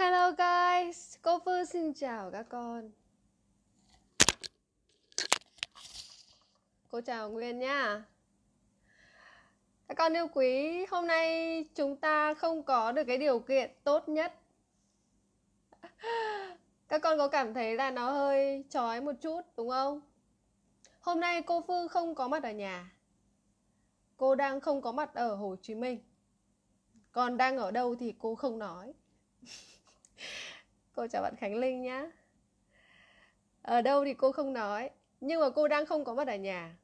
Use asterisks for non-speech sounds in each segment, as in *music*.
Hello guys, cô Phương xin chào các con Cô chào Nguyên nha Các con yêu quý, hôm nay chúng ta không có được cái điều kiện tốt nhất Các con có cảm thấy là nó hơi trói một chút đúng không? Hôm nay cô Phương không có mặt ở nhà Cô đang không có mặt ở Hồ Chí Minh Còn đang ở đâu thì cô không nói *laughs* *laughs* cô chào bạn khánh linh nhá ở đâu thì cô không nói nhưng mà cô đang không có mặt ở nhà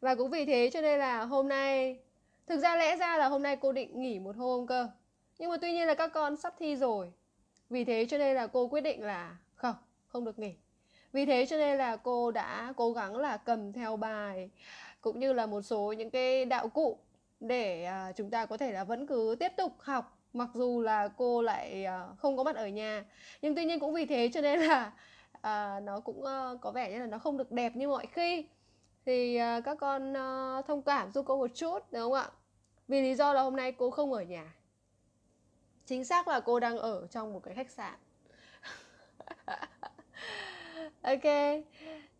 và cũng vì thế cho nên là hôm nay thực ra lẽ ra là hôm nay cô định nghỉ một hôm cơ nhưng mà tuy nhiên là các con sắp thi rồi vì thế cho nên là cô quyết định là không không được nghỉ vì thế cho nên là cô đã cố gắng là cầm theo bài cũng như là một số những cái đạo cụ để à, chúng ta có thể là vẫn cứ tiếp tục học mặc dù là cô lại ờ, không có mặt ở nhà nhưng tuy nhiên cũng vì thế cho nên *laughs* là à, nó cũng uh, có vẻ như là nó không được đẹp như mọi khi thì uh, các con uh, thông cảm giúp cô một chút đúng không ạ vì lý do là hôm nay cô không ở nhà chính xác là cô đang ở trong một cái khách sạn *laughs* ok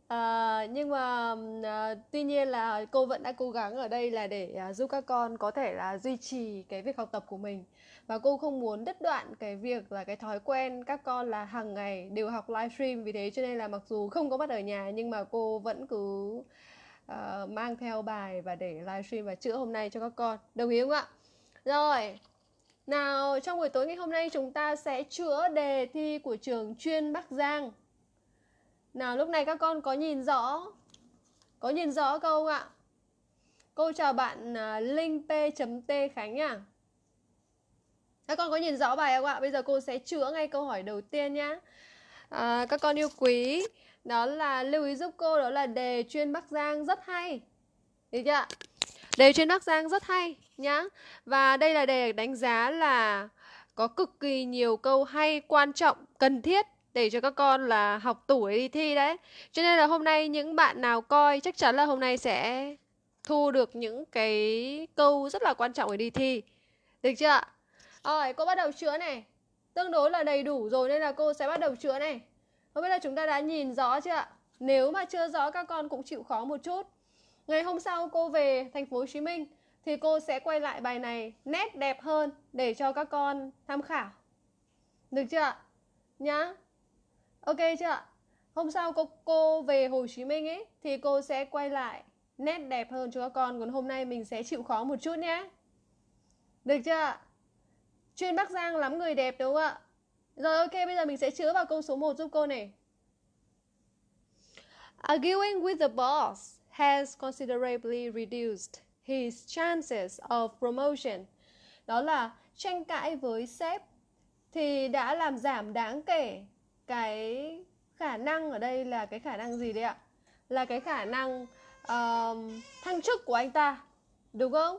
À, nhưng mà à, tuy nhiên là cô vẫn đã cố gắng ở đây là để à, giúp các con có thể là duy trì cái việc học tập của mình và cô không muốn đứt đoạn cái việc là cái thói quen các con là hàng ngày đều học livestream vì thế cho nên là mặc dù không có mặt ở nhà nhưng mà cô vẫn cứ uh, mang theo bài và để livestream và chữa hôm nay cho các con đồng ý không ạ rồi nào trong buổi tối ngày hôm nay chúng ta sẽ chữa đề thi của trường chuyên Bắc Giang nào lúc này các con có nhìn rõ Có nhìn rõ câu không ạ? Cô chào bạn uh, à, linhp.t Khánh nhá. À. Các con có nhìn rõ bài không ạ? Bây giờ cô sẽ chữa ngay câu hỏi đầu tiên nhá. À, các con yêu quý, đó là lưu ý giúp cô đó là đề chuyên Bắc Giang rất hay. Được chưa? Đề chuyên Bắc Giang rất hay nhá. Và đây là đề đánh giá là có cực kỳ nhiều câu hay quan trọng cần thiết để cho các con là học tuổi đi thi đấy cho nên là hôm nay những bạn nào coi chắc chắn là hôm nay sẽ thu được những cái câu rất là quan trọng để đi thi được chưa ạ rồi cô bắt đầu chữa này tương đối là đầy đủ rồi nên là cô sẽ bắt đầu chữa này không biết là chúng ta đã nhìn rõ chưa ạ nếu mà chưa rõ các con cũng chịu khó một chút ngày hôm sau cô về thành phố hồ chí minh thì cô sẽ quay lại bài này nét đẹp hơn để cho các con tham khảo được chưa ạ nhá Ok chưa ạ? Hôm sau cô, cô về Hồ Chí Minh ấy thì cô sẽ quay lại nét đẹp hơn cho các con. Còn hôm nay mình sẽ chịu khó một chút nhé. Được chưa ạ? Chuyên Bắc Giang lắm người đẹp đúng không ạ? Rồi ok, bây giờ mình sẽ chữa vào câu số 1 giúp cô này. Arguing with the boss has considerably reduced his chances of promotion. Đó là tranh cãi với sếp thì đã làm giảm đáng kể cái khả năng ở đây là cái khả năng gì đấy ạ là cái khả năng uh, thăng chức của anh ta đúng không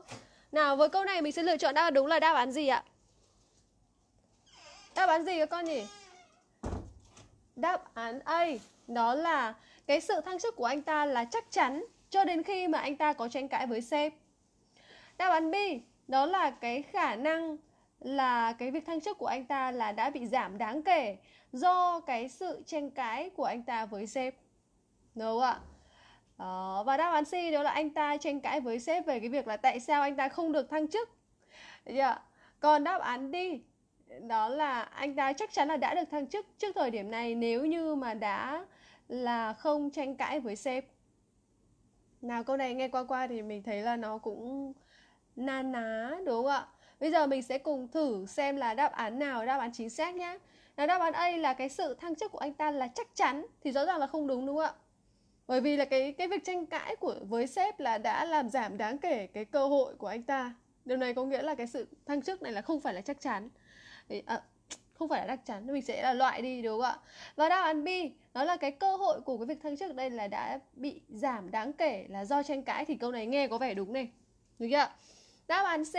nào với câu này mình sẽ lựa chọn đáp đúng là đáp án gì ạ đáp án gì các con nhỉ đáp án A đó là cái sự thăng chức của anh ta là chắc chắn cho đến khi mà anh ta có tranh cãi với sếp đáp án B đó là cái khả năng là cái việc thăng chức của anh ta là đã bị giảm đáng kể do cái sự tranh cãi của anh ta với sếp đúng không ạ và đáp án C đó là anh ta tranh cãi với sếp về cái việc là tại sao anh ta không được thăng chức yeah. còn đáp án D đó là anh ta chắc chắn là đã được thăng chức trước thời điểm này nếu như mà đã là không tranh cãi với sếp nào câu này nghe qua qua thì mình thấy là nó cũng na ná đúng không ạ bây giờ mình sẽ cùng thử xem là đáp án nào đáp án chính xác nhé nếu đáp án A là cái sự thăng chức của anh ta là chắc chắn thì rõ ràng là không đúng đúng không ạ? Bởi vì là cái cái việc tranh cãi của với sếp là đã làm giảm đáng kể cái cơ hội của anh ta. Điều này có nghĩa là cái sự thăng chức này là không phải là chắc chắn. Thì, à, không phải là chắc chắn mình sẽ là loại đi đúng không ạ và đáp án B đó là cái cơ hội của cái việc thăng chức đây là đã bị giảm đáng kể là do tranh cãi thì câu này nghe có vẻ đúng này đúng chưa Đáp án C,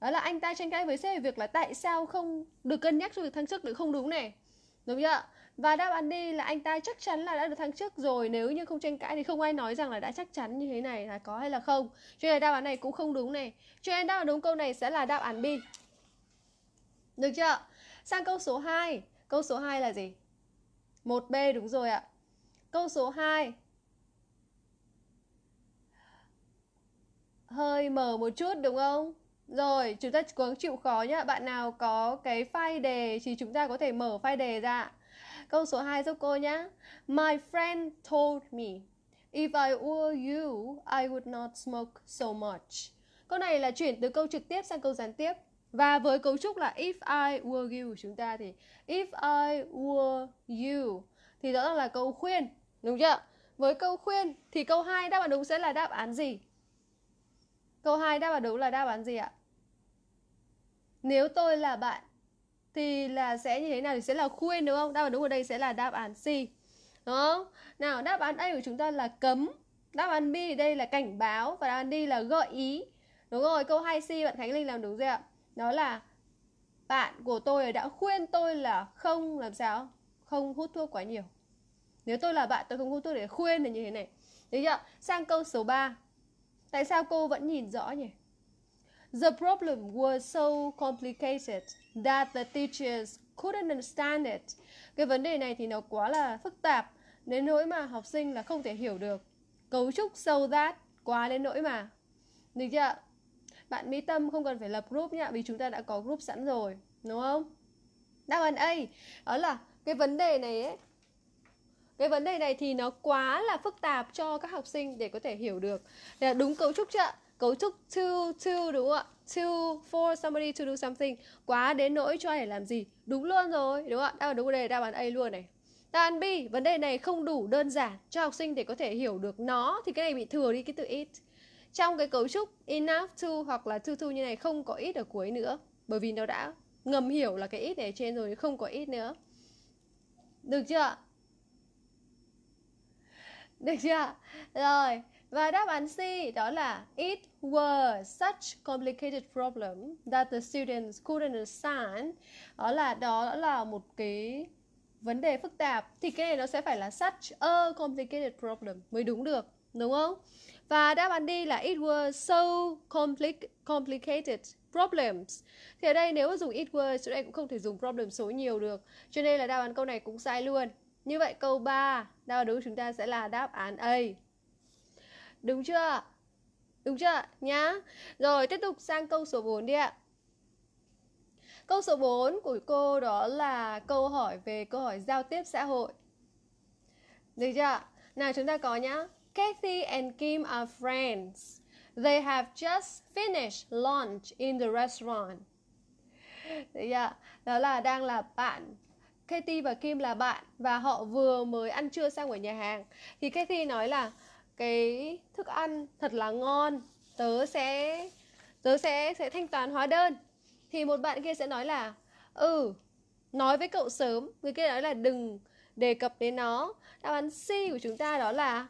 đó là anh ta tranh cãi với sếp về việc là tại sao không được cân nhắc cho việc thăng chức được không đúng này. Đúng chưa? Và đáp án D là anh ta chắc chắn là đã được thăng chức rồi Nếu như không tranh cãi thì không ai nói rằng là đã chắc chắn như thế này là có hay là không Cho nên đáp án này cũng không đúng này Cho nên đáp án đúng câu này sẽ là đáp án B Được chưa? Sang câu số 2 Câu số 2 là gì? 1B đúng rồi ạ Câu số 2 hơi mở một chút đúng không? Rồi, chúng ta cố chịu khó nhá. Bạn nào có cái file đề thì chúng ta có thể mở file đề ra. Câu số 2 giúp cô nhá. My friend told me If I were you, I would not smoke so much. Câu này là chuyển từ câu trực tiếp sang câu gián tiếp. Và với cấu trúc là if I were you chúng ta thì if I were you thì rõ ràng là câu khuyên, đúng chưa? Với câu khuyên thì câu 2 đáp án đúng sẽ là đáp án gì? Câu 2 đáp án đúng là đáp án gì ạ? Nếu tôi là bạn thì là sẽ như thế nào thì sẽ là khuyên đúng không? Đáp án đúng ở đây sẽ là đáp án C. Đúng không? Nào, đáp án A của chúng ta là cấm, đáp án B ở đây là cảnh báo và đáp án D là gợi ý. Đúng rồi, câu 2C bạn Khánh Linh làm đúng rồi ạ. Đó là bạn của tôi đã khuyên tôi là không làm sao? Không hút thuốc quá nhiều. Nếu tôi là bạn tôi không hút thuốc để khuyên là như thế này. Được chưa? Sang câu số 3. Tại sao cô vẫn nhìn rõ nhỉ? The problem was so complicated that the teachers couldn't understand it. Cái vấn đề này thì nó quá là phức tạp đến nỗi mà học sinh là không thể hiểu được. Cấu trúc sâu so that quá đến nỗi mà. Được chưa? Bạn Mỹ Tâm không cần phải lập group nhá vì chúng ta đã có group sẵn rồi, đúng không? Đáp án A đó là cái vấn đề này ấy cái vấn đề này thì nó quá là phức tạp cho các học sinh để có thể hiểu được để là đúng cấu trúc chưa? cấu trúc to to đúng không ạ to for somebody to do something quá đến nỗi cho để làm gì đúng luôn rồi đúng không ạ đáp đúng đề đáp án A luôn này đáp án B vấn đề này không đủ đơn giản cho học sinh để có thể hiểu được nó thì cái này bị thừa đi cái từ it trong cái cấu trúc enough to hoặc là to to như này không có it ở cuối nữa bởi vì nó đã ngầm hiểu là cái ít ở trên rồi không có ít nữa được chưa được chưa? Rồi, và đáp án C đó là It were such complicated problem that the students couldn't understand Đó là đó là một cái vấn đề phức tạp Thì cái này nó sẽ phải là such a complicated problem mới đúng được Đúng không? Và đáp án D là It were so compli- complicated problems Thì ở đây nếu mà dùng it were chúng ta cũng không thể dùng problem số nhiều được Cho nên là đáp án câu này cũng sai luôn như vậy câu 3 đáp đúng chúng ta sẽ là đáp án A. Đúng chưa? Đúng chưa? Nhá. Rồi tiếp tục sang câu số 4 đi ạ. Câu số 4 của cô đó là câu hỏi về câu hỏi giao tiếp xã hội. Được chưa? Nào chúng ta có nhá. Kathy and Kim are friends. They have just finished lunch in the restaurant. Được chưa? Đó là đang là bạn Katie và Kim là bạn và họ vừa mới ăn trưa sang ở nhà hàng thì Katie nói là cái thức ăn thật là ngon tớ sẽ tớ sẽ sẽ thanh toán hóa đơn thì một bạn kia sẽ nói là ừ nói với cậu sớm người kia nói là đừng đề cập đến nó đáp án C của chúng ta đó là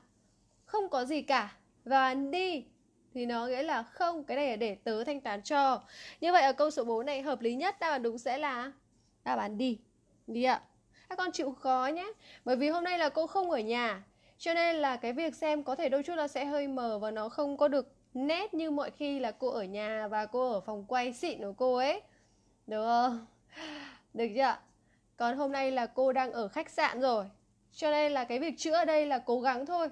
không có gì cả và đi thì nó nghĩa là không cái này là để tớ thanh toán cho như vậy ở câu số 4 này hợp lý nhất đáp án đúng sẽ là đáp án đi Đi ạ. Các à, con chịu khó nhé. Bởi vì hôm nay là cô không ở nhà. Cho nên là cái việc xem có thể đôi chút nó sẽ hơi mờ và nó không có được nét như mọi khi là cô ở nhà và cô ở phòng quay xịn của cô ấy. Được không? Được chưa Còn hôm nay là cô đang ở khách sạn rồi. Cho nên là cái việc chữa ở đây là cố gắng thôi.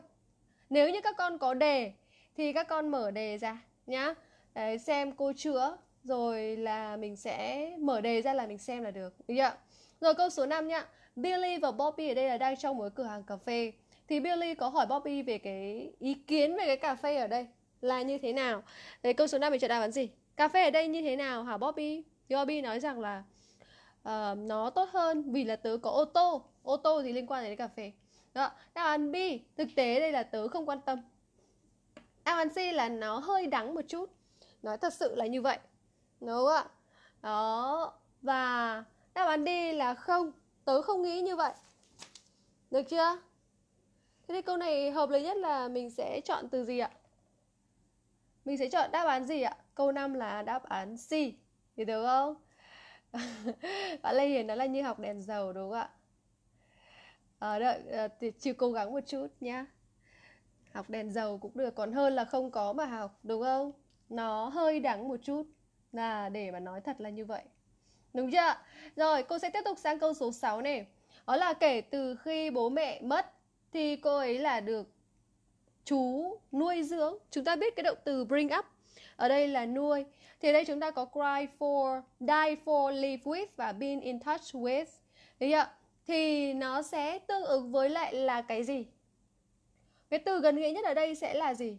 Nếu như các con có đề thì các con mở đề ra nhá. Đấy, xem cô chữa rồi là mình sẽ mở đề ra là mình xem là được. Được chưa rồi câu số 5 nhá. Billy và Bobby ở đây là đang trong một cửa hàng cà phê. Thì Billy có hỏi Bobby về cái ý kiến về cái cà phê ở đây là như thế nào. Đấy câu số 5 mình chọn đáp án gì? Cà phê ở đây như thế nào hả Bobby? Thì Bobby nói rằng là uh, nó tốt hơn vì là tớ có ô tô. Ô tô thì liên quan đến cà phê. Đó, đáp án B, thực tế đây là tớ không quan tâm. Đáp án C là nó hơi đắng một chút. Nói thật sự là như vậy. Đúng không ạ? Đó, và đáp án D là không tớ không nghĩ như vậy được chưa thế thì câu này hợp lý nhất là mình sẽ chọn từ gì ạ mình sẽ chọn đáp án gì ạ câu 5 là đáp án C thì được không *laughs* bạn Lê Hiền nó là như học đèn dầu đúng không ạ à, đợi à, thì chịu cố gắng một chút nhá học đèn dầu cũng được còn hơn là không có mà học đúng không nó hơi đắng một chút là để mà nói thật là như vậy Đúng chưa? Rồi, cô sẽ tiếp tục sang câu số 6 này. Đó là kể từ khi bố mẹ mất thì cô ấy là được chú nuôi dưỡng. Chúng ta biết cái động từ bring up ở đây là nuôi. Thì ở đây chúng ta có cry for, die for, live with và been in touch with. Đấy ạ. Thì nó sẽ tương ứng với lại là cái gì? Cái từ gần nghĩa nhất ở đây sẽ là gì?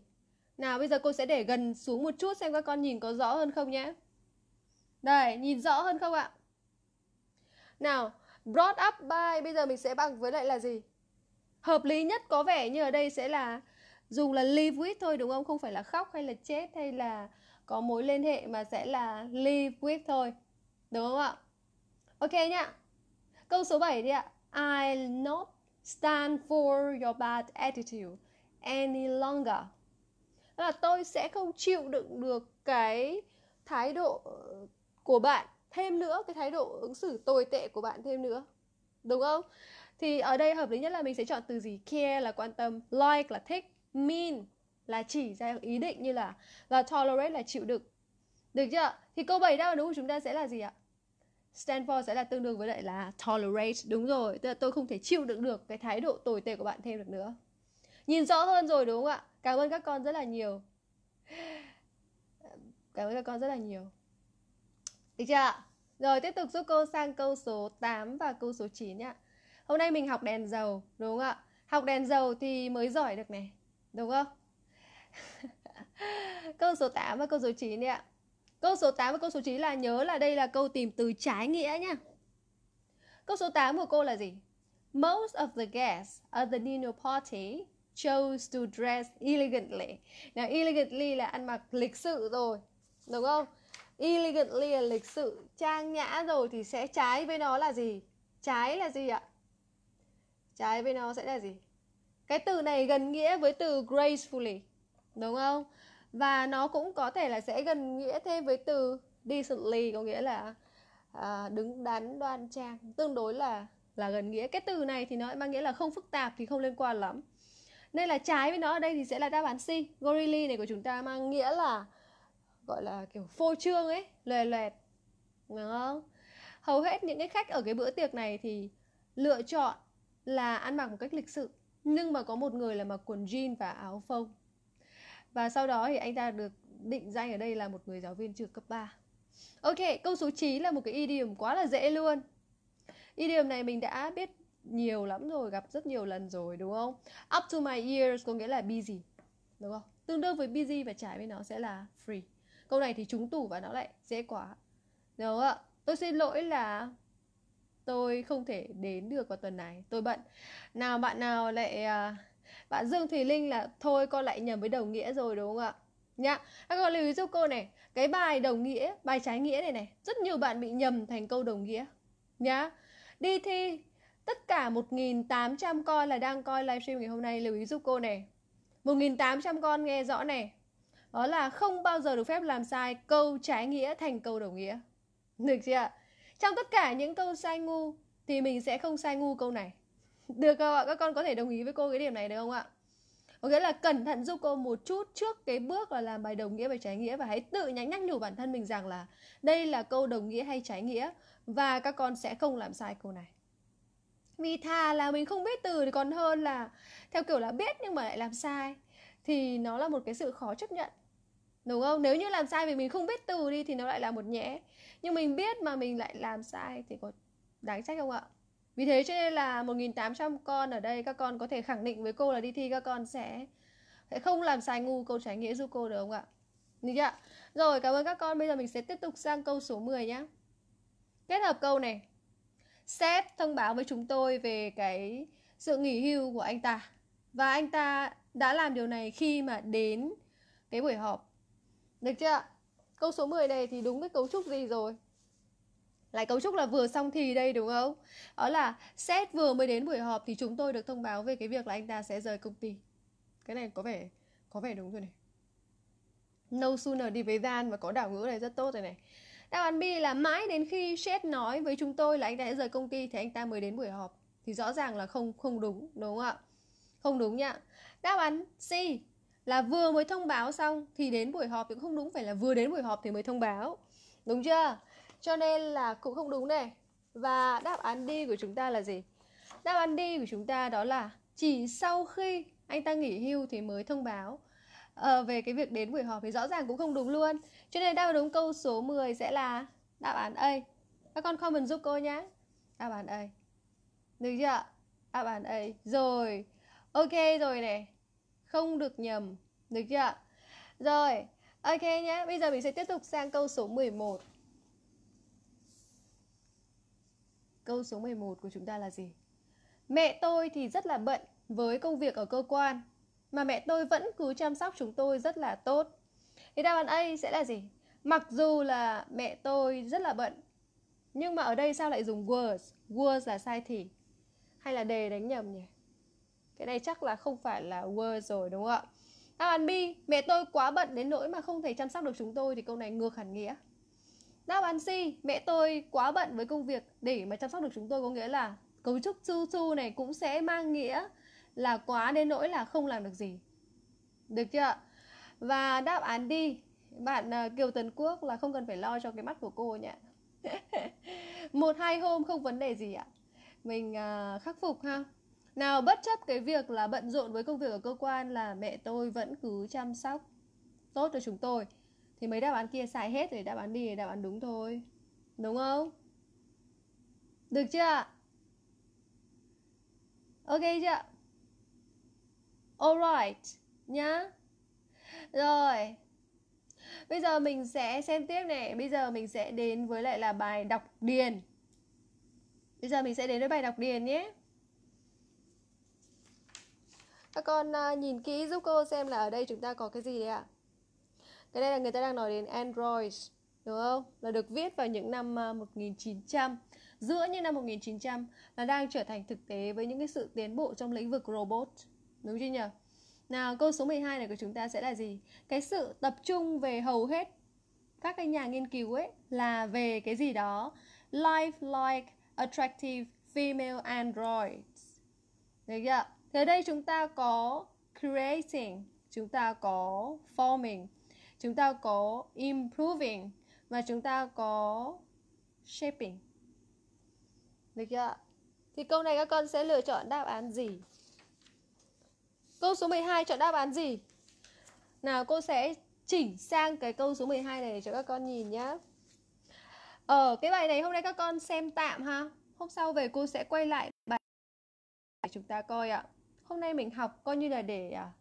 Nào bây giờ cô sẽ để gần xuống một chút xem các con nhìn có rõ hơn không nhé. Đây, nhìn rõ hơn không ạ? Nào, brought up by bây giờ mình sẽ bằng với lại là gì? Hợp lý nhất có vẻ như ở đây sẽ là dùng là live with thôi đúng không? Không phải là khóc hay là chết hay là có mối liên hệ mà sẽ là live with thôi. Đúng không ạ? Ok nhá. Câu số 7 đi ạ. I'll not stand for your bad attitude any longer. Đó là tôi sẽ không chịu đựng được cái thái độ của bạn thêm nữa cái thái độ ứng xử tồi tệ của bạn thêm nữa đúng không thì ở đây hợp lý nhất là mình sẽ chọn từ gì care là quan tâm like là thích mean là chỉ ra ý định như là và tolerate là chịu đựng được chưa thì câu 7 đáp đúng của chúng ta sẽ là gì ạ stand for sẽ là tương đương với lại là tolerate đúng rồi tức là tôi không thể chịu đựng được cái thái độ tồi tệ của bạn thêm được nữa nhìn rõ hơn rồi đúng không ạ cảm ơn các con rất là nhiều cảm ơn các con rất là nhiều được chưa? ạ. Rồi tiếp tục giúp cô sang câu số 8 và câu số 9 nhá. Hôm nay mình học đèn dầu, đúng không ạ? Học đèn dầu thì mới giỏi được này, đúng không? *laughs* câu số 8 và câu số 9 đi ạ. Câu số 8 và câu số 9 là nhớ là đây là câu tìm từ trái nghĩa nhá. Câu số 8 của cô là gì? Most of the guests at the dinner party chose to dress elegantly. Now elegantly là ăn mặc lịch sự rồi, đúng không? Elegantly là lịch sự, trang nhã rồi thì sẽ trái với nó là gì? Trái là gì ạ? Trái với nó sẽ là gì? Cái từ này gần nghĩa với từ gracefully, đúng không? Và nó cũng có thể là sẽ gần nghĩa thêm với từ decently có nghĩa là à, đứng đắn đoan trang tương đối là là gần nghĩa cái từ này thì nó mang nghĩa là không phức tạp thì không liên quan lắm nên là trái với nó ở đây thì sẽ là đáp án C gorilli này của chúng ta mang nghĩa là gọi là kiểu phô trương ấy lòe loẹt đúng không hầu hết những cái khách ở cái bữa tiệc này thì lựa chọn là ăn mặc một cách lịch sự nhưng mà có một người là mặc quần jean và áo phông và sau đó thì anh ta được định danh ở đây là một người giáo viên trường cấp 3 Ok, câu số 9 là một cái idiom quá là dễ luôn Idiom này mình đã biết nhiều lắm rồi, gặp rất nhiều lần rồi đúng không? Up to my ears có nghĩa là busy Đúng không? Tương đương với busy và trái với nó sẽ là free câu này thì trúng tủ và nó lại dễ quá đúng không ạ tôi xin lỗi là tôi không thể đến được vào tuần này tôi bận nào bạn nào lại à, bạn dương thùy linh là thôi con lại nhầm với đồng nghĩa rồi đúng không ạ nhá các con lưu ý giúp cô này cái bài đồng nghĩa bài trái nghĩa này này rất nhiều bạn bị nhầm thành câu đồng nghĩa nhá đi thi tất cả 1.800 con là đang coi livestream ngày hôm nay lưu ý giúp cô này 1.800 con nghe rõ này đó là không bao giờ được phép làm sai câu trái nghĩa thành câu đồng nghĩa được chưa ạ trong tất cả những câu sai ngu thì mình sẽ không sai ngu câu này *laughs* được không ạ các con có thể đồng ý với cô cái điểm này được không ạ có nghĩa là cẩn thận giúp cô một chút trước cái bước là làm bài đồng nghĩa và trái nghĩa và hãy tự nhắn nhắc nhủ bản thân mình rằng là đây là câu đồng nghĩa hay trái nghĩa và các con sẽ không làm sai câu này vì thà là mình không biết từ thì còn hơn là theo kiểu là biết nhưng mà lại làm sai thì nó là một cái sự khó chấp nhận đúng không nếu như làm sai vì mình không biết từ đi thì nó lại là một nhẽ nhưng mình biết mà mình lại làm sai thì có đáng trách không ạ vì thế cho nên là 1.800 con ở đây các con có thể khẳng định với cô là đi thi các con sẽ sẽ không làm sai ngu câu trái nghĩa giúp cô được không ạ? Được chưa? Rồi cảm ơn các con. Bây giờ mình sẽ tiếp tục sang câu số 10 nhé. Kết hợp câu này. Sếp thông báo với chúng tôi về cái sự nghỉ hưu của anh ta. Và anh ta đã làm điều này khi mà đến cái buổi họp được chưa Câu số 10 này thì đúng với cấu trúc gì rồi? Lại cấu trúc là vừa xong thì đây đúng không? Đó là xét vừa mới đến buổi họp thì chúng tôi được thông báo về cái việc là anh ta sẽ rời công ty. Cái này có vẻ có vẻ đúng rồi này. No sooner đi với gian và có đảo ngữ này rất tốt rồi này. Đáp án B là mãi đến khi Seth nói với chúng tôi là anh ta sẽ rời công ty thì anh ta mới đến buổi họp. Thì rõ ràng là không không đúng đúng không ạ? Không đúng nhá. Đáp án C là vừa mới thông báo xong thì đến buổi họp thì cũng không đúng phải là vừa đến buổi họp thì mới thông báo đúng chưa cho nên là cũng không đúng này và đáp án đi của chúng ta là gì đáp án đi của chúng ta đó là chỉ sau khi anh ta nghỉ hưu thì mới thông báo à, về cái việc đến buổi họp thì rõ ràng cũng không đúng luôn cho nên đáp án đúng câu số 10 sẽ là đáp án A các con comment giúp cô nhé đáp án A được chưa đáp án A rồi ok rồi này không được nhầm được chưa rồi ok nhé bây giờ mình sẽ tiếp tục sang câu số 11 câu số 11 của chúng ta là gì mẹ tôi thì rất là bận với công việc ở cơ quan mà mẹ tôi vẫn cứ chăm sóc chúng tôi rất là tốt thì đáp án A sẽ là gì mặc dù là mẹ tôi rất là bận nhưng mà ở đây sao lại dùng was was là sai thì hay là đề đánh nhầm nhỉ cái này chắc là không phải là were rồi đúng không ạ đáp án B mẹ tôi quá bận đến nỗi mà không thể chăm sóc được chúng tôi thì câu này ngược hẳn nghĩa đáp án C mẹ tôi quá bận với công việc để mà chăm sóc được chúng tôi có nghĩa là cấu trúc chu chu này cũng sẽ mang nghĩa là quá đến nỗi là không làm được gì được chưa và đáp án D bạn ờ, Kiều Tấn Quốc là không cần phải lo cho cái mắt của cô nhỉ *laughs* một hai hôm không vấn đề gì ạ mình ờ, khắc phục ha nào bất chấp cái việc là bận rộn với công việc ở cơ quan là mẹ tôi vẫn cứ chăm sóc tốt cho chúng tôi thì mấy đáp án kia sai hết rồi đáp án đi đáp án đúng thôi đúng không được chưa ok chưa alright nhá rồi bây giờ mình sẽ xem tiếp này bây giờ mình sẽ đến với lại là bài đọc điền bây giờ mình sẽ đến với bài đọc điền nhé các à, con à, nhìn kỹ giúp cô xem là ở đây chúng ta có cái gì đấy ạ à? cái đây là người ta đang nói đến android đúng không là được viết vào những năm 1900 à, giữa những năm 1900 là đang trở thành thực tế với những cái sự tiến bộ trong lĩnh vực robot đúng chưa nhỉ nào câu số 12 này của chúng ta sẽ là gì cái sự tập trung về hầu hết các cái nhà nghiên cứu ấy là về cái gì đó Life-like, attractive female androids được chưa Thế đây chúng ta có creating, chúng ta có forming, chúng ta có improving và chúng ta có shaping. Được chưa Thì câu này các con sẽ lựa chọn đáp án gì? Câu số 12 chọn đáp án gì? Nào cô sẽ chỉnh sang cái câu số 12 này cho các con nhìn nhá. Ở ờ, cái bài này hôm nay các con xem tạm ha. Hôm sau về cô sẽ quay lại bài để chúng ta coi ạ hôm nay mình học coi như là để à,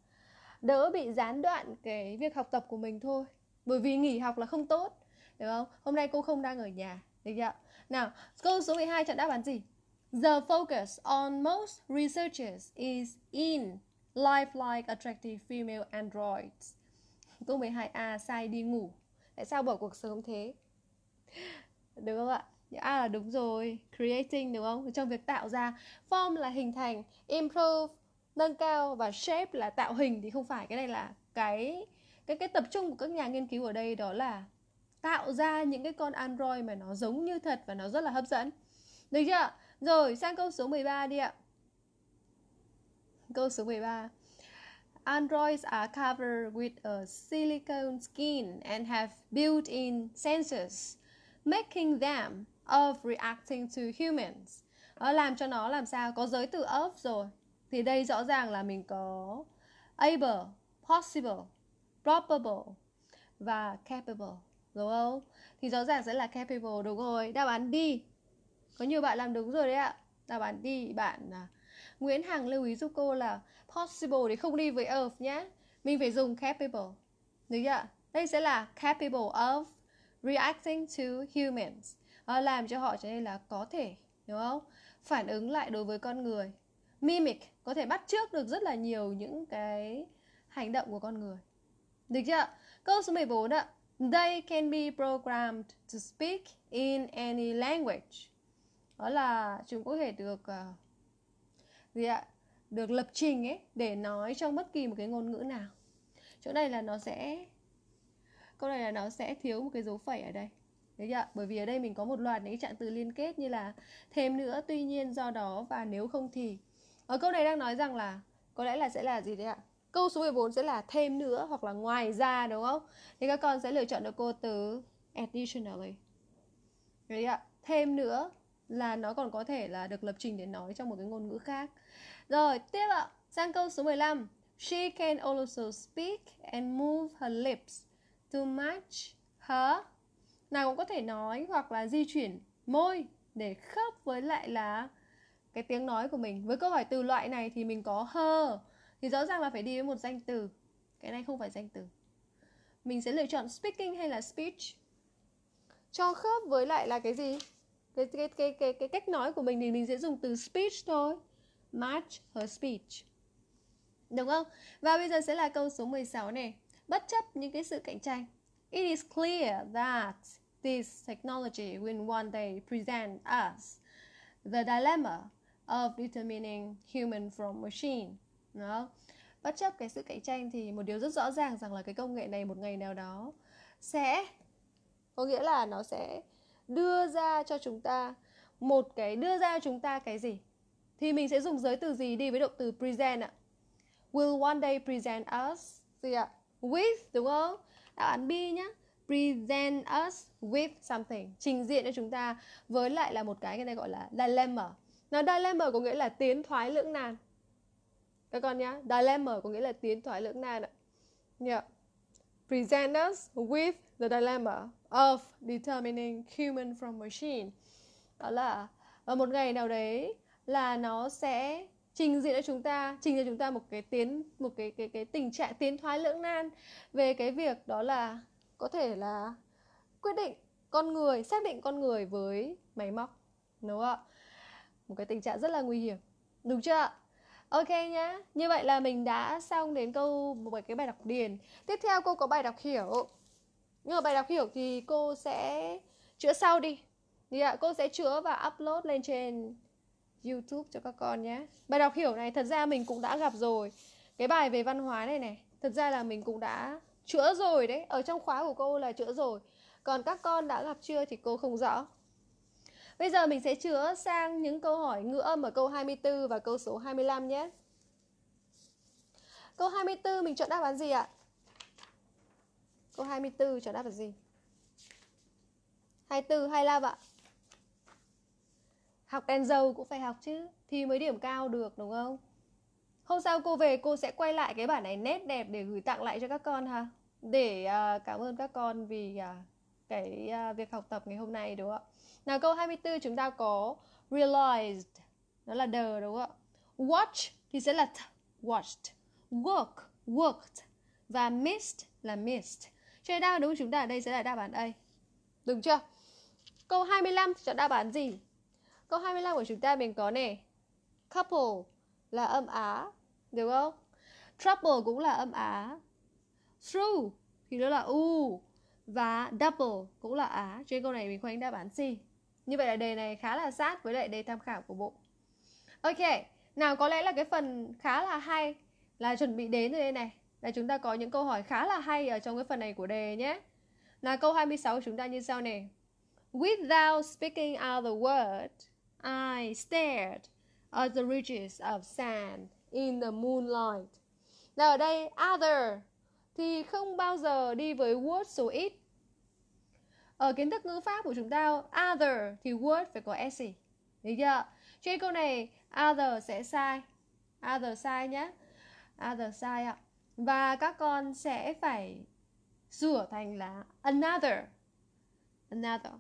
đỡ bị gián đoạn cái việc học tập của mình thôi bởi vì nghỉ học là không tốt đúng không hôm nay cô không đang ở nhà được chưa nào câu số 12 chọn đáp án gì the focus on most researchers is in lifelike attractive female androids câu 12a sai đi ngủ tại sao bỏ cuộc sớm thế đúng không ạ à là đúng rồi creating đúng không trong việc tạo ra form là hình thành improve nâng cao và shape là tạo hình thì không phải cái này là cái cái cái tập trung của các nhà nghiên cứu ở đây đó là tạo ra những cái con android mà nó giống như thật và nó rất là hấp dẫn được chưa rồi sang câu số 13 đi ạ câu số 13 Androids are covered with a silicone skin and have built-in sensors, making them of reacting to humans. Ờ, làm cho nó làm sao? Có giới từ of rồi thì đây rõ ràng là mình có able, possible, probable và capable đúng không? Thì rõ ràng sẽ là capable đúng rồi. Đáp án D. Có nhiều bạn làm đúng rồi đấy ạ. Đáp án đi bạn à, Nguyễn Hằng lưu ý giúp cô là possible thì không đi với of nhé. Mình phải dùng capable. Được chưa? Đây sẽ là capable of reacting to humans. Ờ, làm cho họ trở nên là có thể, đúng không? Phản ứng lại đối với con người mimic có thể bắt chước được rất là nhiều những cái hành động của con người được chưa câu số 14 ạ they can be programmed to speak in any language đó là chúng có thể được ờ, gì ạ được lập trình ấy để nói trong bất kỳ một cái ngôn ngữ nào chỗ này là nó sẽ câu này là nó sẽ thiếu một cái dấu phẩy ở đây Đấy ạ, bởi vì ở đây mình có một loạt những trạng từ liên kết như là thêm nữa, tuy nhiên, do đó và nếu không thì ở ờ, câu này đang nói rằng là có lẽ là sẽ là gì đấy ạ câu số 14 sẽ là thêm nữa hoặc là ngoài ra đúng không thì các con sẽ lựa chọn được cô từ additionally đấy ạ thêm nữa là nó còn có thể là được lập trình để nói trong một cái ngôn ngữ khác rồi tiếp ạ sang câu số 15 she can also speak and move her lips to match her nào cũng có thể nói hoặc là di chuyển môi để khớp với lại là cái tiếng nói của mình với câu hỏi từ loại này thì mình có hơ thì rõ ràng là phải đi với một danh từ cái này không phải danh từ mình sẽ lựa chọn speaking hay là speech cho khớp với lại là cái gì cái cái cái cái, cái cách nói của mình thì mình sẽ dùng từ speech thôi match her speech đúng không và bây giờ sẽ là câu số 16 này bất chấp những cái sự cạnh tranh it is clear that this technology will one day present us the dilemma of determining human from machine đó bất chấp cái sự cạnh tranh thì một điều rất rõ ràng rằng là cái công nghệ này một ngày nào đó sẽ có nghĩa là nó sẽ đưa ra cho chúng ta một cái đưa ra cho chúng ta cái gì thì mình sẽ dùng giới từ gì đi với động từ present ạ will one day present us gì ạ with đúng không đáp án B nhá present us with something trình diện cho chúng ta với lại là một cái cái này gọi là dilemma nó dilemma có nghĩa là tiến thoái lưỡng nan. Các con nhá, dilemma có nghĩa là tiến thoái lưỡng nan ạ. Yeah. Present us with the dilemma of determining human from machine. Đó là ở ờ, một ngày nào đấy là nó sẽ trình diện cho chúng ta trình cho chúng ta một cái tiến một cái cái cái tình trạng tiến thoái lưỡng nan về cái việc đó là có thể là quyết định con người xác định con người với máy móc đúng không ạ một cái tình trạng rất là nguy hiểm đúng chưa ok nhá như vậy là mình đã xong đến câu một cái bài đọc điền tiếp theo cô có bài đọc hiểu nhưng mà bài đọc hiểu thì cô sẽ chữa sau đi thì ạ cô sẽ chữa và upload lên trên youtube cho các con nhé bài đọc hiểu này thật ra mình cũng đã gặp rồi cái bài về văn hóa này này thật ra là mình cũng đã chữa rồi đấy ở trong khóa của cô là chữa rồi còn các con đã gặp chưa thì cô không rõ Bây giờ mình sẽ chứa sang những câu hỏi ngữ âm ở câu 24 và câu số 25 nhé. Câu 24 mình chọn đáp án gì ạ? Câu 24 chọn đáp án gì? 24, 25 ạ. Học đèn dầu cũng phải học chứ thì mới điểm cao được đúng không? Hôm sau cô về cô sẽ quay lại cái bản này nét đẹp để gửi tặng lại cho các con ha. Để uh, cảm ơn các con vì uh, cái uh, việc học tập ngày hôm nay đúng không ạ? Nào câu 24 chúng ta có realized nó là the đúng không ạ? Watch thì sẽ là th, watched. Work, worked và missed là missed. Cho nên đáp án đúng chúng ta ở đây sẽ là đáp án A. Đúng chưa? Câu 25 chọn đáp án gì? Câu 25 của chúng ta mình có này. Couple là âm á, đúng không? Trouble cũng là âm á. Through thì đó là u và double cũng là á. Cho nên câu này mình khoanh đáp án gì? Như vậy là đề này khá là sát với lại đề tham khảo của bộ. Ok, nào có lẽ là cái phần khá là hay là chuẩn bị đến rồi đây này. Là chúng ta có những câu hỏi khá là hay ở trong cái phần này của đề nhé. Là câu 26 của chúng ta như sau này. Without speaking out the word, I stared at the ridges of sand in the moonlight. Là ở đây other thì không bao giờ đi với word số ít ở ờ, kiến thức ngữ pháp của chúng ta other thì word phải có s được chưa trên câu này other sẽ sai other sai nhé other sai ạ và các con sẽ phải sửa thành là another another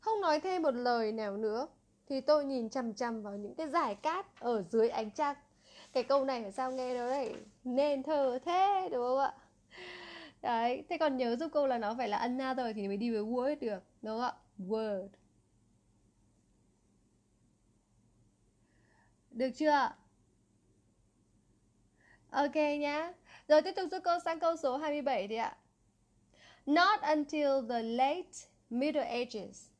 không nói thêm một lời nào nữa thì tôi nhìn chằm chằm vào những cái giải cát ở dưới ánh trăng cái câu này phải sao nghe nó lại nên thơ thế đúng không ạ đấy thế còn nhớ giúp cô là nó phải là another thì mới đi với word được đúng không ạ word được chưa ok nhá rồi tiếp tục giúp cô sang câu số 27 đi ạ not until the late middle ages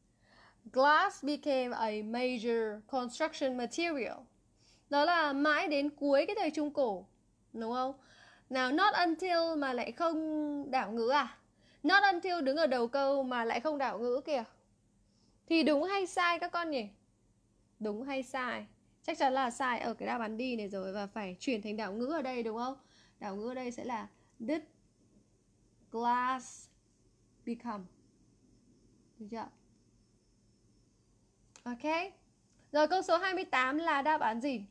glass became a major construction material đó là mãi đến cuối cái thời trung cổ đúng không nào not until mà lại không đảo ngữ à? Not until đứng ở đầu câu mà lại không đảo ngữ kìa. Thì đúng hay sai các con nhỉ? Đúng hay sai? Chắc chắn là sai ở cái đáp án đi này rồi và phải chuyển thành đảo ngữ ở đây đúng không? Đảo ngữ ở đây sẽ là did glass become. Được chưa? Ok. Rồi câu số 28 là đáp án gì?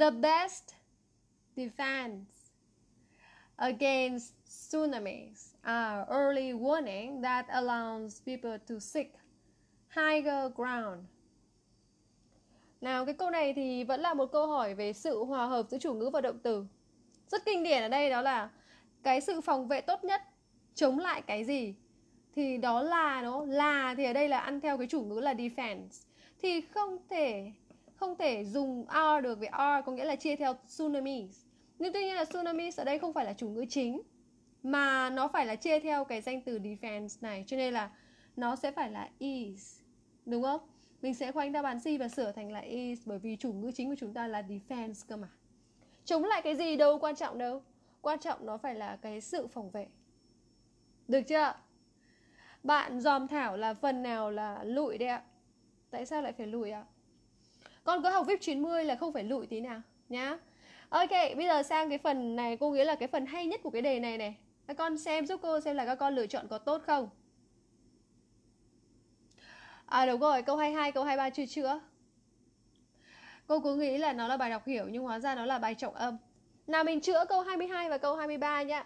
The best defense against tsunamis are early warning that allows people to seek higher ground. Nào cái câu này thì vẫn là một câu hỏi về sự hòa hợp giữa chủ ngữ và động từ. Rất kinh điển ở đây đó là cái sự phòng vệ tốt nhất chống lại cái gì thì đó là nó là thì ở đây là ăn theo cái chủ ngữ là defense thì không thể không thể dùng r được với r có nghĩa là chia theo tsunamis nhưng tuy nhiên là tsunami ở đây không phải là chủ ngữ chính mà nó phải là chia theo cái danh từ defense này cho nên là nó sẽ phải là is đúng không mình sẽ khoanh đáp án gì và sửa thành là is bởi vì chủ ngữ chính của chúng ta là defense cơ mà chống lại cái gì đâu quan trọng đâu quan trọng nó phải là cái sự phòng vệ được chưa bạn dòm thảo là phần nào là lụi đấy ạ tại sao lại phải lụi ạ con có học vip 90 là không phải lụi tí nào nhá ok bây giờ sang cái phần này cô nghĩ là cái phần hay nhất của cái đề này này các con xem giúp cô xem là các con lựa chọn có tốt không à đúng rồi câu 22, câu 23 chưa chữa cô cứ nghĩ là nó là bài đọc hiểu nhưng hóa ra nó là bài trọng âm nào mình chữa câu 22 và câu 23 nhá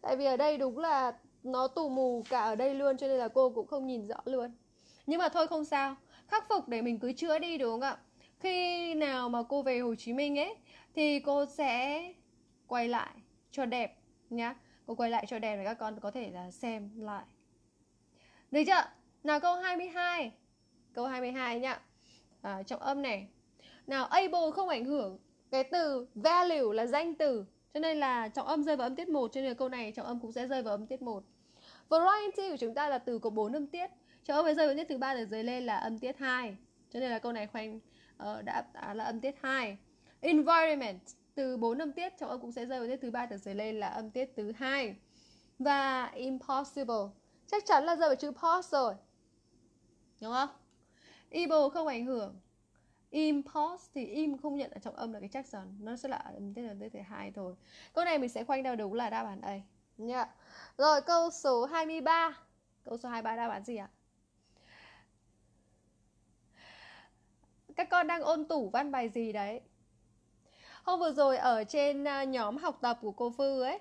tại vì ở đây đúng là nó tù mù cả ở đây luôn cho nên là cô cũng không nhìn rõ luôn nhưng mà thôi không sao khắc phục để mình cứ chữa đi đúng không ạ khi nào mà cô về Hồ Chí Minh ấy thì cô sẽ quay lại cho đẹp nhá cô quay lại cho đẹp để các con có thể là xem lại được chưa nào câu 22 câu 22 nhá à, trọng âm này nào able không ảnh hưởng cái từ value là danh từ cho nên là trọng âm rơi vào âm tiết 1 cho nên là câu này trọng âm cũng sẽ rơi vào âm tiết 1 variety của chúng ta là từ có bốn âm tiết trọng âm rơi vào âm tiết thứ ba ở dưới lên là âm tiết 2 cho nên là câu này khoanh uh, đã à, là âm tiết 2 environment từ bốn âm tiết trọng âm cũng sẽ rơi vào tiết thứ ba từ dưới lên là âm tiết thứ hai và impossible chắc chắn là rơi vào chữ pos rồi đúng không Evil không ảnh hưởng impos thì im không nhận ở trọng âm là cái chắc chắn nó sẽ là âm tiết là tiết thứ hai thôi câu này mình sẽ khoanh theo đúng là đáp án đây nhá yeah. rồi câu số 23 câu số 23 đáp án gì ạ à? các con đang ôn tủ văn bài gì đấy hôm vừa rồi ở trên à, nhóm học tập của cô Phương ấy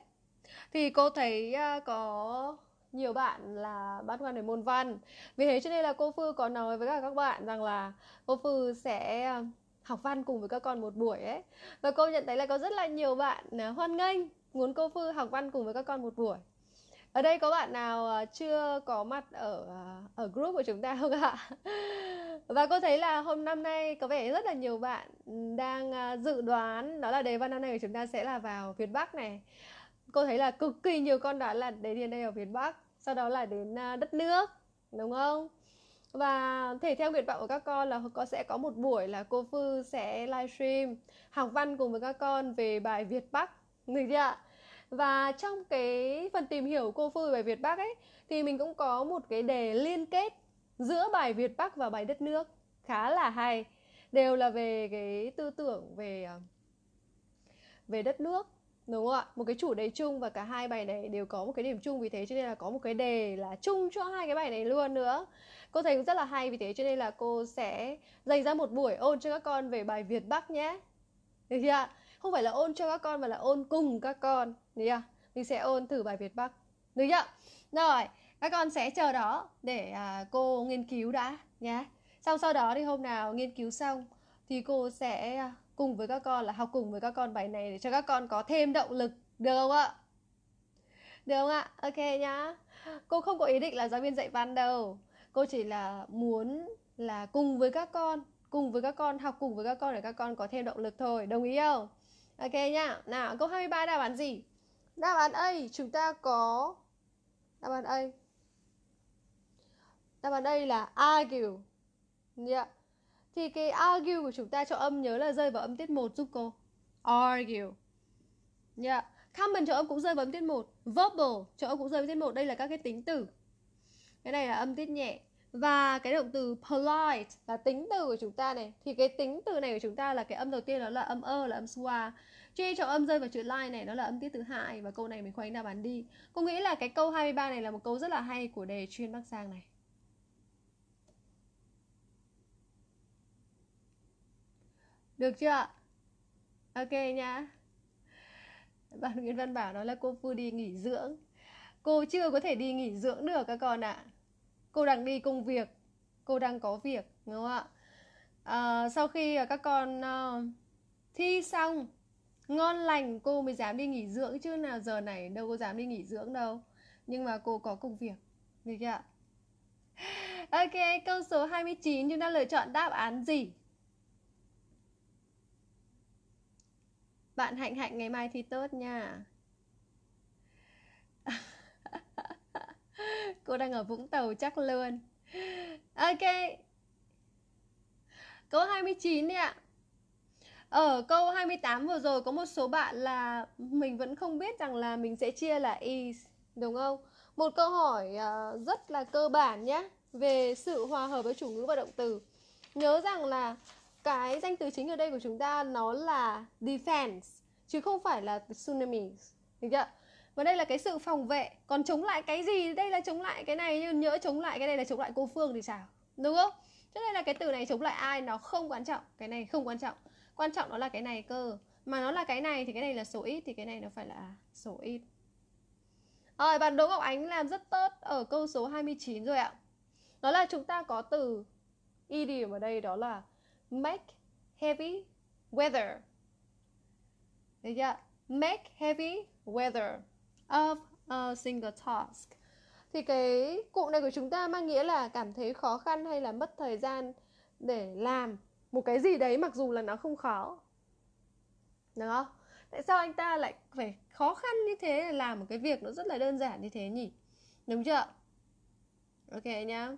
thì cô thấy à, có nhiều bạn là bắt khoăn về môn văn vì thế cho nên là cô Phương có nói với cả các bạn rằng là cô Phương sẽ à, học văn cùng với các con một buổi ấy và cô nhận thấy là có rất là nhiều bạn hoan nghênh muốn cô Phương học văn cùng với các con một buổi ở đây có bạn nào ờ, chưa có mặt ở ờ, ở group của chúng ta không ạ *laughs* và cô thấy là hôm năm nay có vẻ rất là nhiều bạn đang ờ, dự đoán đó là đề văn năm nay của chúng ta sẽ là vào việt bắc này cô thấy là cực kỳ nhiều con đoán là đến đến đây ở việt bắc sau đó là đến đất nước đúng không và thể theo nguyện vọng của các con là có sẽ có một buổi là cô Phư sẽ livestream học văn cùng với các con về bài Việt Bắc được chưa ạ? và trong cái phần tìm hiểu cô Phương bài Việt Bắc ấy thì mình cũng có một cái đề liên kết giữa bài Việt Bắc và bài đất nước khá là hay đều là về cái tư tưởng về ờ, về đất nước đúng không ạ một cái chủ đề chung và cả hai bài này đều có một cái điểm chung vì thế cho nên là có một cái đề là chung cho hai cái bài này luôn nữa cô thấy cũng rất là hay vì thế cho nên là cô sẽ dành ra một buổi ôn cho các con về bài việt bắc nhé được chưa ạ không phải là ôn cho các con mà là ôn cùng các con được mình sẽ ôn thử bài việt bắc được chưa rồi các con sẽ chờ đó để à, cô nghiên cứu đã nhé xong sau đó thì hôm nào nghiên cứu xong thì cô sẽ à, cùng với các con là học cùng với các con bài này để cho các con có thêm động lực được không ạ được không ạ ok nhá cô không có ý định là giáo viên dạy văn đâu cô chỉ là muốn là cùng với các con cùng với các con học cùng với các con để các con có thêm động lực thôi đồng ý không Ok nhá. Nào, câu 23 đáp án gì? Đáp án A chúng ta có đáp án A. Đáp án A là argue. Yeah. Dạ. Thì cái argue của chúng ta cho âm nhớ là rơi vào âm tiết 1 giúp cô. Argue. Yeah. Dạ. Common cho âm cũng rơi vào âm tiết 1. Verbal cho âm cũng rơi vào tiết 1. Đây là các cái tính từ. Cái này là âm tiết nhẹ và cái động từ polite là tính từ của chúng ta này thì cái tính từ này của chúng ta là cái âm đầu tiên đó là âm ơ là âm schwa J trọng âm rơi vào chữ line này nó là âm tiết thứ hai và câu này mình khoanh ra bán đi cô nghĩ là cái câu 23 này là một câu rất là hay của đề chuyên bắc giang này được chưa ok nhá bạn nguyễn văn bảo nói là cô vừa đi nghỉ dưỡng cô chưa có thể đi nghỉ dưỡng được các con ạ à cô đang đi công việc cô đang có việc đúng không ạ à, sau khi các con uh, thi xong ngon lành cô mới dám đi nghỉ dưỡng chứ nào giờ này đâu có dám đi nghỉ dưỡng đâu nhưng mà cô có công việc được chưa ạ ok câu số 29 chúng ta lựa chọn đáp án gì bạn hạnh hạnh ngày mai thi tốt nha *laughs* cô đang ở Vũng Tàu chắc luôn ok câu 29 đi ạ ở ờ, câu 28 vừa rồi có một số bạn là mình vẫn không biết rằng là mình sẽ chia là is đúng không một câu hỏi ờ, rất là cơ bản nhé về sự hòa hợp với chủ ngữ và động từ nhớ rằng là cái danh từ chính ở đây của chúng ta nó là defense chứ không phải là tsunami được chưa và đây là cái sự phòng vệ còn chống lại cái gì đây là chống lại cái này nhưng nhỡ chống lại cái này là chống lại cô phương thì sao đúng không cho nên là cái từ này chống lại ai nó không quan trọng cái này không quan trọng quan trọng đó là cái này cơ mà nó là cái này thì cái này là số ít thì cái này nó phải là số ít rồi bạn Đỗ Ngọc Ánh làm rất tốt ở câu số 29 rồi ạ đó là chúng ta có từ idiom ở đây đó là make heavy weather. Được chưa? Make heavy weather of a single task thì cái cụm này của chúng ta mang nghĩa là cảm thấy khó khăn hay là mất thời gian để làm một cái gì đấy mặc dù là nó không khó được không tại sao anh ta lại phải khó khăn như thế để làm một cái việc nó rất là đơn giản như thế nhỉ đúng chưa ok nhá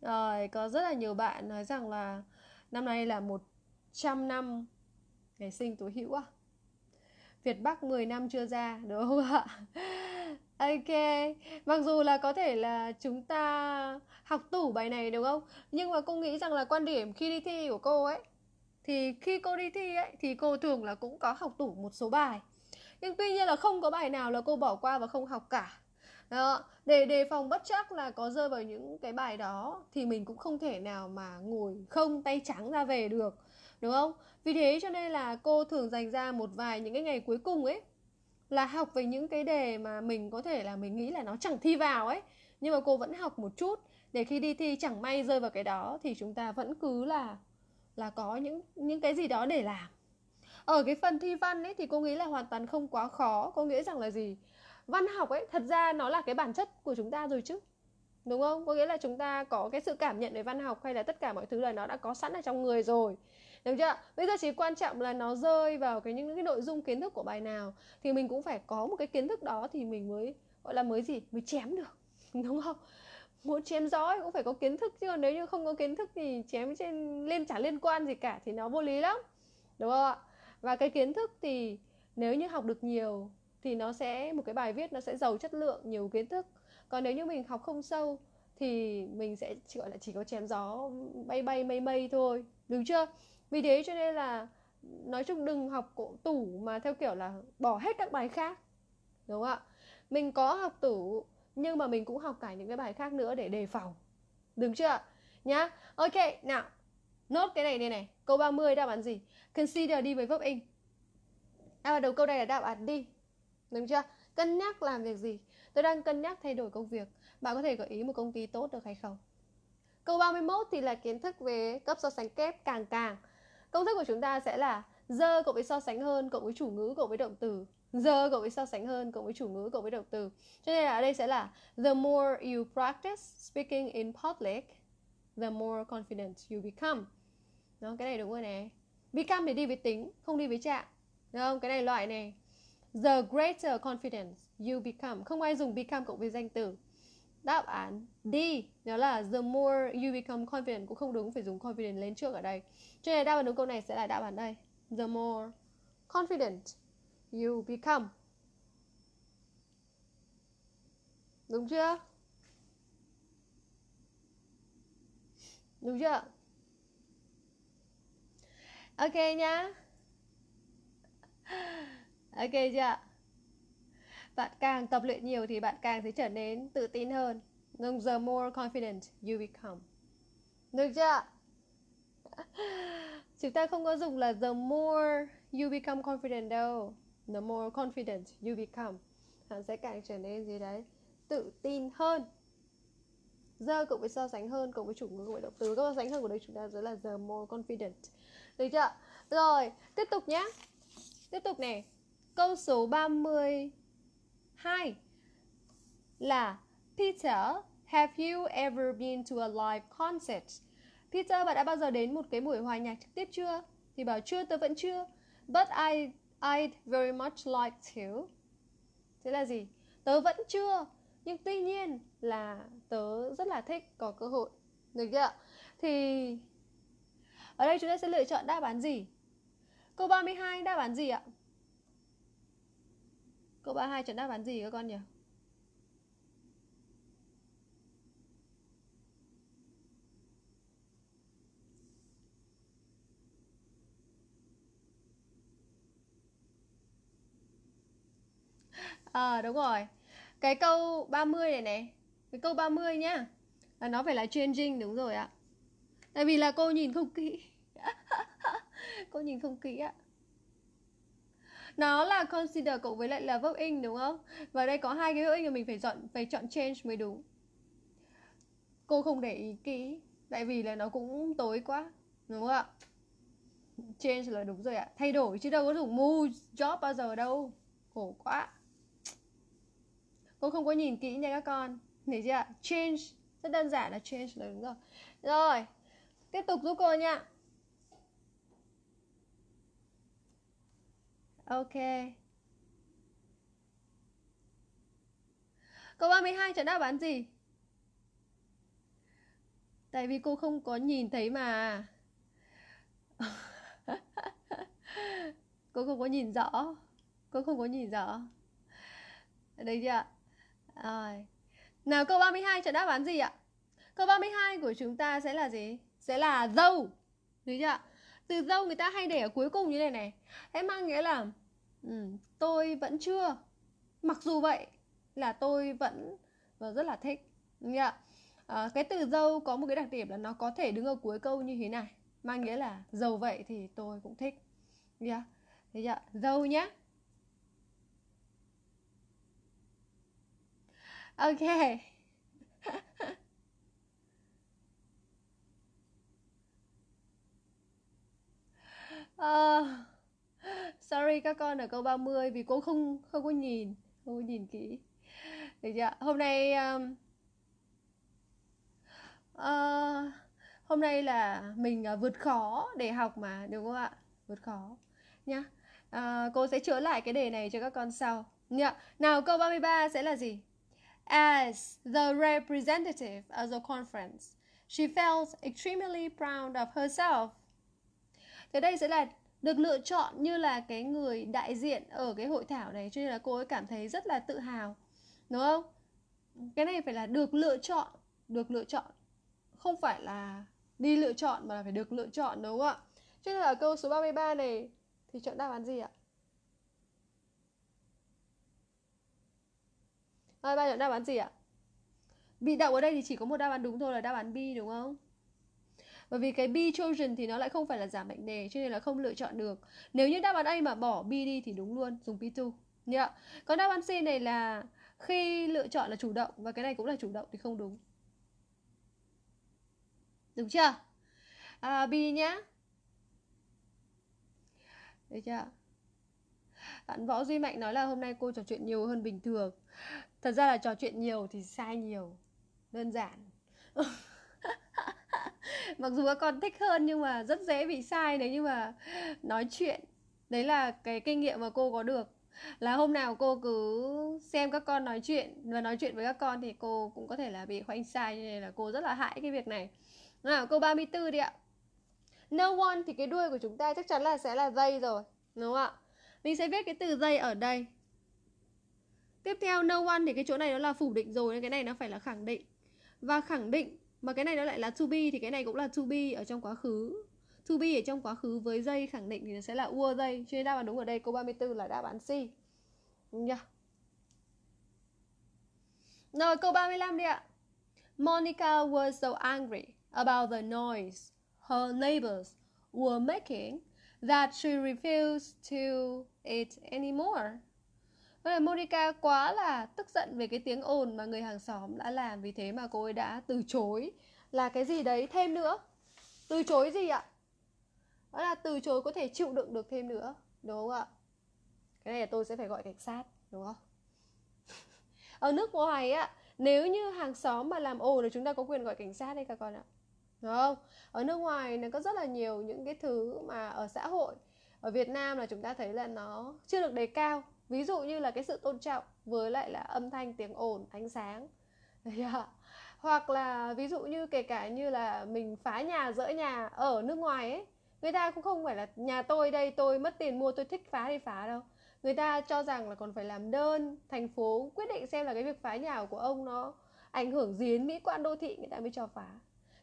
rồi có rất là nhiều bạn nói rằng là năm nay là một trăm năm ngày sinh tố hữu à Việt Bắc 10 năm chưa ra đúng không ạ? *laughs* Ok, mặc dù là có thể là chúng ta học tủ bài này đúng không? Nhưng mà cô nghĩ rằng là quan điểm khi đi thi của cô ấy thì khi cô đi thi ấy thì cô thường là cũng có học tủ một số bài. Nhưng tuy nhiên là không có bài nào là cô bỏ qua và không học cả. Đó, để đề phòng bất chắc là có rơi vào những cái bài đó thì mình cũng không thể nào mà ngồi không tay trắng ra về được đúng không vì thế cho nên là cô thường dành ra một vài những cái ngày cuối cùng ấy là học về những cái đề mà mình có thể là mình nghĩ là nó chẳng thi vào ấy nhưng mà cô vẫn học một chút để khi đi thi chẳng may rơi vào cái đó thì chúng ta vẫn cứ là là có những những cái gì đó để làm ở cái phần thi văn ấy thì cô nghĩ là hoàn toàn không quá khó có nghĩa rằng là gì văn học ấy thật ra nó là cái bản chất của chúng ta rồi chứ đúng không có nghĩa là chúng ta có cái sự cảm nhận về văn học hay là tất cả mọi thứ là nó đã có sẵn ở trong người rồi được chưa bây giờ chỉ quan trọng là nó rơi vào cái những cái nội dung kiến thức của bài nào thì mình cũng phải có một cái kiến thức đó thì mình mới gọi là mới gì mới chém được *laughs* đúng không muốn chém gió cũng phải có kiến thức chứ còn nếu như không có kiến thức thì chém trên lên chả liên quan gì cả thì nó vô lý lắm đúng không ạ và cái kiến thức thì nếu như học được nhiều thì nó sẽ một cái bài viết nó sẽ giàu chất lượng nhiều kiến thức còn nếu như mình học không sâu thì mình sẽ gọi là chỉ có chém gió bay bay mây mây thôi đúng chưa vì thế cho nên là nói chung đừng học cổ tủ mà theo kiểu là bỏ hết các bài khác đúng không ạ mình có học tủ nhưng mà mình cũng học cả những cái bài khác nữa để đề phòng đúng chưa nhá ok nào nốt cái này đây này câu 30 đáp án gì consider đi với verb in à đầu câu này là đáp án đi đúng chưa cân nhắc làm việc gì tôi đang cân nhắc thay đổi công việc bạn có thể gợi ý một công ty tốt được hay không câu 31 thì là kiến thức về cấp so sánh kép càng càng Công thức của chúng ta sẽ là giờ cộng với so sánh hơn cộng với chủ ngữ cộng với động từ giờ cộng với so sánh hơn cộng với chủ ngữ cộng với động từ cho nên là ở đây sẽ là the more you practice speaking in public the more confident you become đúng cái này đúng rồi nè become thì đi với tính không đi với trạng đúng không cái này loại này the greater confidence you become không ai dùng become cộng với danh từ đáp án D đó là the more you become confident cũng không đúng phải dùng confident lên trước ở đây cho nên đáp án đúng câu này sẽ là đáp án đây the more confident you become đúng chưa đúng chưa ok nhá ok chưa bạn càng tập luyện nhiều thì bạn càng sẽ trở nên tự tin hơn the more confident you become được chưa chúng ta không có dùng là the more you become confident đâu the more confident you become bạn sẽ càng trở nên gì đấy tự tin hơn giờ cộng với so sánh hơn cộng với chủ ngữ cộng động từ các so sánh hơn của đây chúng ta sẽ là the more confident được chưa rồi tiếp tục nhé tiếp tục này câu số 30 2 là Peter, have you ever been to a live concert? Peter, bạn đã bao giờ đến một cái buổi hòa nhạc trực tiếp chưa? Thì bảo chưa, tớ vẫn chưa. But I I'd very much like to. Thế là gì? Tớ vẫn chưa, nhưng tuy nhiên là tớ rất là thích có cơ hội. Được chưa? Thì ở đây chúng ta sẽ lựa chọn đáp án gì? Câu 32 đáp án gì ạ? Cậu 32 chọn đáp án gì các con nhỉ? À đúng rồi Cái câu 30 này này Cái câu 30 nhá là Nó phải là changing đúng rồi ạ Tại vì là cô nhìn không kỹ *laughs* Cô nhìn không kỹ ạ nó là consider cộng với lại là verb in đúng không và đây có hai cái verb in mà mình phải chọn phải chọn change mới đúng cô không để ý kỹ tại vì là nó cũng tối quá đúng không ạ change là đúng rồi ạ thay đổi chứ đâu có dùng move job bao giờ đâu khổ quá cô không có nhìn kỹ nha các con thấy chưa change rất đơn giản là change là đúng rồi rồi tiếp tục giúp cô nha Ok Câu 32 chọn đáp án gì? Tại vì cô không có nhìn thấy mà *laughs* Cô không có nhìn rõ Cô không có nhìn rõ Được chưa? Rồi Nào câu 32 chọn đáp án gì ạ? Câu 32 của chúng ta sẽ là gì? Sẽ là dâu Được chưa ạ? từ dâu người ta hay để ở cuối cùng như này này thế mang nghĩa là ừ, tôi vẫn chưa mặc dù vậy là tôi vẫn và vâng, rất là thích Đúng À, ờ, cái từ dâu có một cái đặc điểm là nó có thể đứng ở cuối câu như thế này mang nghĩa là dầu vậy thì tôi cũng thích yeah. thế chưa? Dâu nhé Ok *laughs* uh, sorry các con ở câu 30 vì cô không không có nhìn không có nhìn kỹ được chưa hôm nay um, uh, hôm nay là mình uh, vượt khó để học mà đúng không ạ vượt khó nhá uh, cô sẽ chữa lại cái đề này cho các con sau nhá nào câu 33 sẽ là gì as the representative of the conference she felt extremely proud of herself thế đây sẽ là được lựa chọn như là cái người đại diện ở cái hội thảo này cho nên là cô ấy cảm thấy rất là tự hào đúng không cái này phải là được lựa chọn được lựa chọn không phải là đi lựa chọn mà là phải được lựa chọn đúng không ạ cho nên là câu số 33 này thì chọn đáp án gì ạ ba chọn đáp án gì ạ? Bị động ở đây thì chỉ có một đáp án đúng thôi là đáp án B đúng không? bởi vì cái be chosen thì nó lại không phải là giảm mạnh đề cho nên là không lựa chọn được nếu như đáp án A mà bỏ B đi thì đúng luôn dùng P2 nhá còn đáp án C này là khi lựa chọn là chủ động và cái này cũng là chủ động thì không đúng đúng chưa à, B nhá được chưa bạn võ duy mạnh nói là hôm nay cô trò chuyện nhiều hơn bình thường thật ra là trò chuyện nhiều thì sai nhiều đơn giản *laughs* *laughs* mặc dù các con thích hơn nhưng mà rất dễ bị sai đấy nhưng mà nói chuyện đấy là cái kinh nghiệm mà cô có được là hôm nào cô cứ xem các con nói chuyện và nói chuyện với các con thì cô cũng có thể là bị khoanh sai nên là cô rất là hại cái việc này nào câu 34 đi ạ no one thì cái đuôi của chúng ta chắc chắn là sẽ là dây rồi đúng không ạ mình sẽ viết cái từ dây ở đây tiếp theo no one thì cái chỗ này nó là phủ định rồi nên cái này nó phải là khẳng định và khẳng định mà cái này nó lại là to be thì cái này cũng là to be ở trong quá khứ to be ở trong quá khứ với dây khẳng định thì nó sẽ là were dây cho nên đáp án đúng ở đây câu 34 là đáp án C nha yeah. Rồi câu 35 đi ạ Monica was so angry about the noise her neighbors were making that she refused to eat anymore Vậy Monica quá là tức giận về cái tiếng ồn mà người hàng xóm đã làm Vì thế mà cô ấy đã từ chối là cái gì đấy thêm nữa Từ chối gì ạ? Đó là từ chối có thể chịu đựng được thêm nữa Đúng không ạ? Cái này là tôi sẽ phải gọi cảnh sát Đúng không? *laughs* Ở nước ngoài á Nếu như hàng xóm mà làm ồn thì chúng ta có quyền gọi cảnh sát đây các con ạ Đúng không? Ở nước ngoài nó có rất là nhiều những cái thứ mà ở xã hội Ở Việt Nam là chúng ta thấy là nó chưa được đề cao ví dụ như là cái sự tôn trọng với lại là âm thanh tiếng ồn ánh sáng *laughs* yeah. hoặc là ví dụ như kể cả như là mình phá nhà dỡ nhà ở nước ngoài ấy người ta cũng không phải là nhà tôi đây tôi mất tiền mua tôi thích phá thì phá đâu người ta cho rằng là còn phải làm đơn thành phố quyết định xem là cái việc phá nhà của ông nó ảnh hưởng gì đến mỹ quan đô thị người ta mới cho phá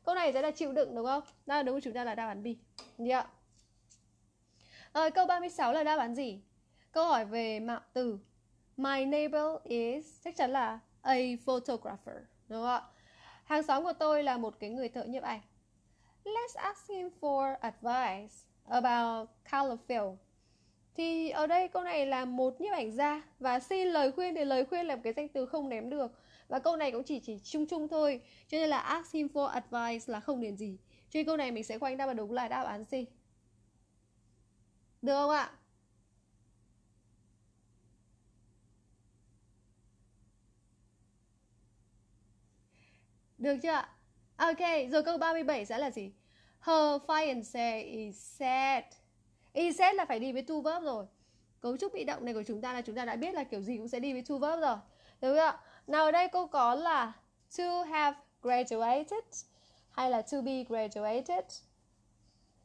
câu này sẽ là chịu đựng đúng không đáp án đúng chúng ta là đáp án b yeah. Dạ. rồi câu 36 là đáp án gì Câu hỏi về mạo từ. My neighbor is chắc chắn là a photographer, đúng không ạ? Hàng xóm của tôi là một cái người thợ nhiếp ảnh. Let's ask him for advice about color film. Thì ở đây câu này là một nhiếp ảnh gia và xin lời khuyên thì lời khuyên là một cái danh từ không ném được. Và câu này cũng chỉ chỉ chung chung thôi, cho nên là ask him for advice là không đến gì. Cho nên câu này mình sẽ khoanh đáp vào đúng là đáp án C. Được không ạ? Được chưa ạ? Ok, rồi câu 37 sẽ là gì? Her fiancé is sad. Is sad là phải đi với to verb rồi. Cấu trúc bị động này của chúng ta là chúng ta đã biết là kiểu gì cũng sẽ đi với to verb rồi. Được không ạ? Nào ở đây câu có là to have graduated hay là to be graduated.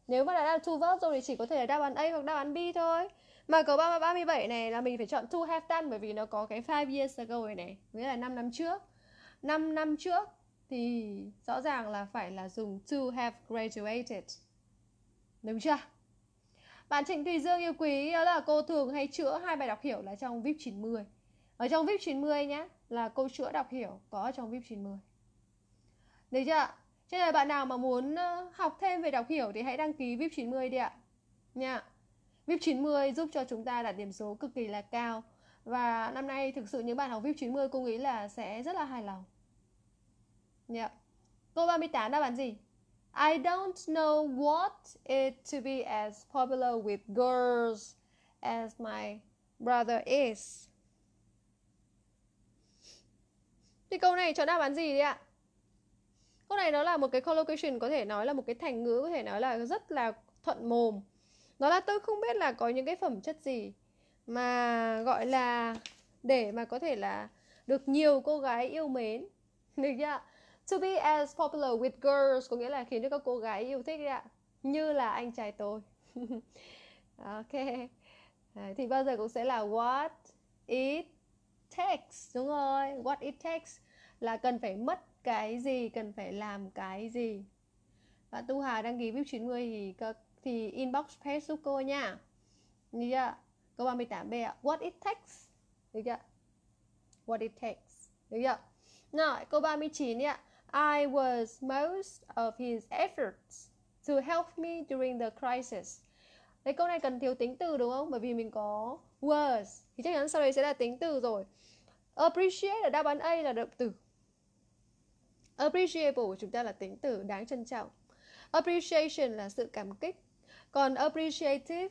Nếu mà đã là to verb rồi thì chỉ có thể là đáp án A hoặc đáp án B thôi. Mà câu 37 này là mình phải chọn to have done bởi vì nó có cái 5 years ago này, nghĩa là 5 năm trước. 5 năm trước thì rõ ràng là phải là dùng to have graduated. Đúng chưa? Bạn Trịnh Thùy Dương yêu quý đó là cô thường hay chữa hai bài đọc hiểu là trong VIP 90. Ở trong VIP 90 nhé là cô chữa đọc hiểu có ở trong VIP 90. Được chưa? Cho nên bạn nào mà muốn ờ, học thêm về đọc hiểu thì hãy đăng ký VIP 90 đi ạ. Nha. VIP 90 giúp cho chúng ta đạt điểm số cực kỳ là cao và năm nay thực sự những bạn học VIP 90 cô nghĩ là sẽ rất là hài lòng. Yeah. Dạ. Câu 38 đáp án gì? I don't know what it to be as popular with girls as my brother is. Thì câu này chọn đáp án gì đấy ạ? Câu này nó là một cái collocation có thể nói là một cái thành ngữ có thể nói là rất là thuận mồm. Nó là tôi không biết là có những cái phẩm chất gì mà gọi là để mà có thể là được nhiều cô gái yêu mến. Được chưa ạ? To be as popular with girls có nghĩa là khiến cho các cô gái yêu thích đấy ạ. Như là anh trai tôi. *laughs* ok. thì bao giờ cũng sẽ là what it takes đúng rồi. What it takes là cần phải mất cái gì, cần phải làm cái gì. Và Tu Hà đăng ký VIP 90 thì thì inbox page giúp cô nha. Như chưa? Câu 38B ạ. What it takes. Được chưa? What it takes. Được chưa? Nào, câu 39 đi ạ. I was most of his efforts to help me during the crisis. Đây câu này cần thiếu tính từ đúng không? Bởi vì mình có was thì chắc chắn sau đây sẽ là tính từ rồi. Appreciate là đáp án A là động từ. Appreciable của chúng ta là tính từ đáng trân trọng. Appreciation là sự cảm kích. Còn appreciative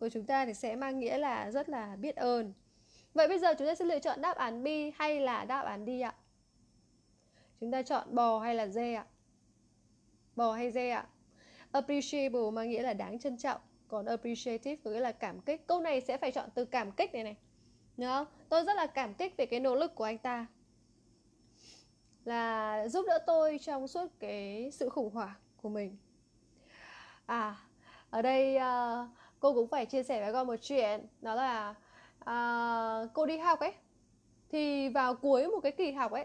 của chúng ta thì sẽ mang nghĩa là rất là biết ơn. Vậy bây giờ chúng ta sẽ lựa chọn đáp án B hay là đáp án D ạ? Chúng ta chọn bò hay là dê ạ? Bò hay dê ạ? Appreciable mà nghĩa là đáng trân trọng Còn appreciative có nghĩa là cảm kích Câu này sẽ phải chọn từ cảm kích này này nhớ Tôi rất là cảm kích về cái nỗ lực của anh ta Là giúp đỡ tôi trong suốt cái sự khủng hoảng của mình À, ở đây uh, cô cũng phải chia sẻ với con một chuyện Đó là uh, cô đi học ấy Thì vào cuối một cái kỳ học ấy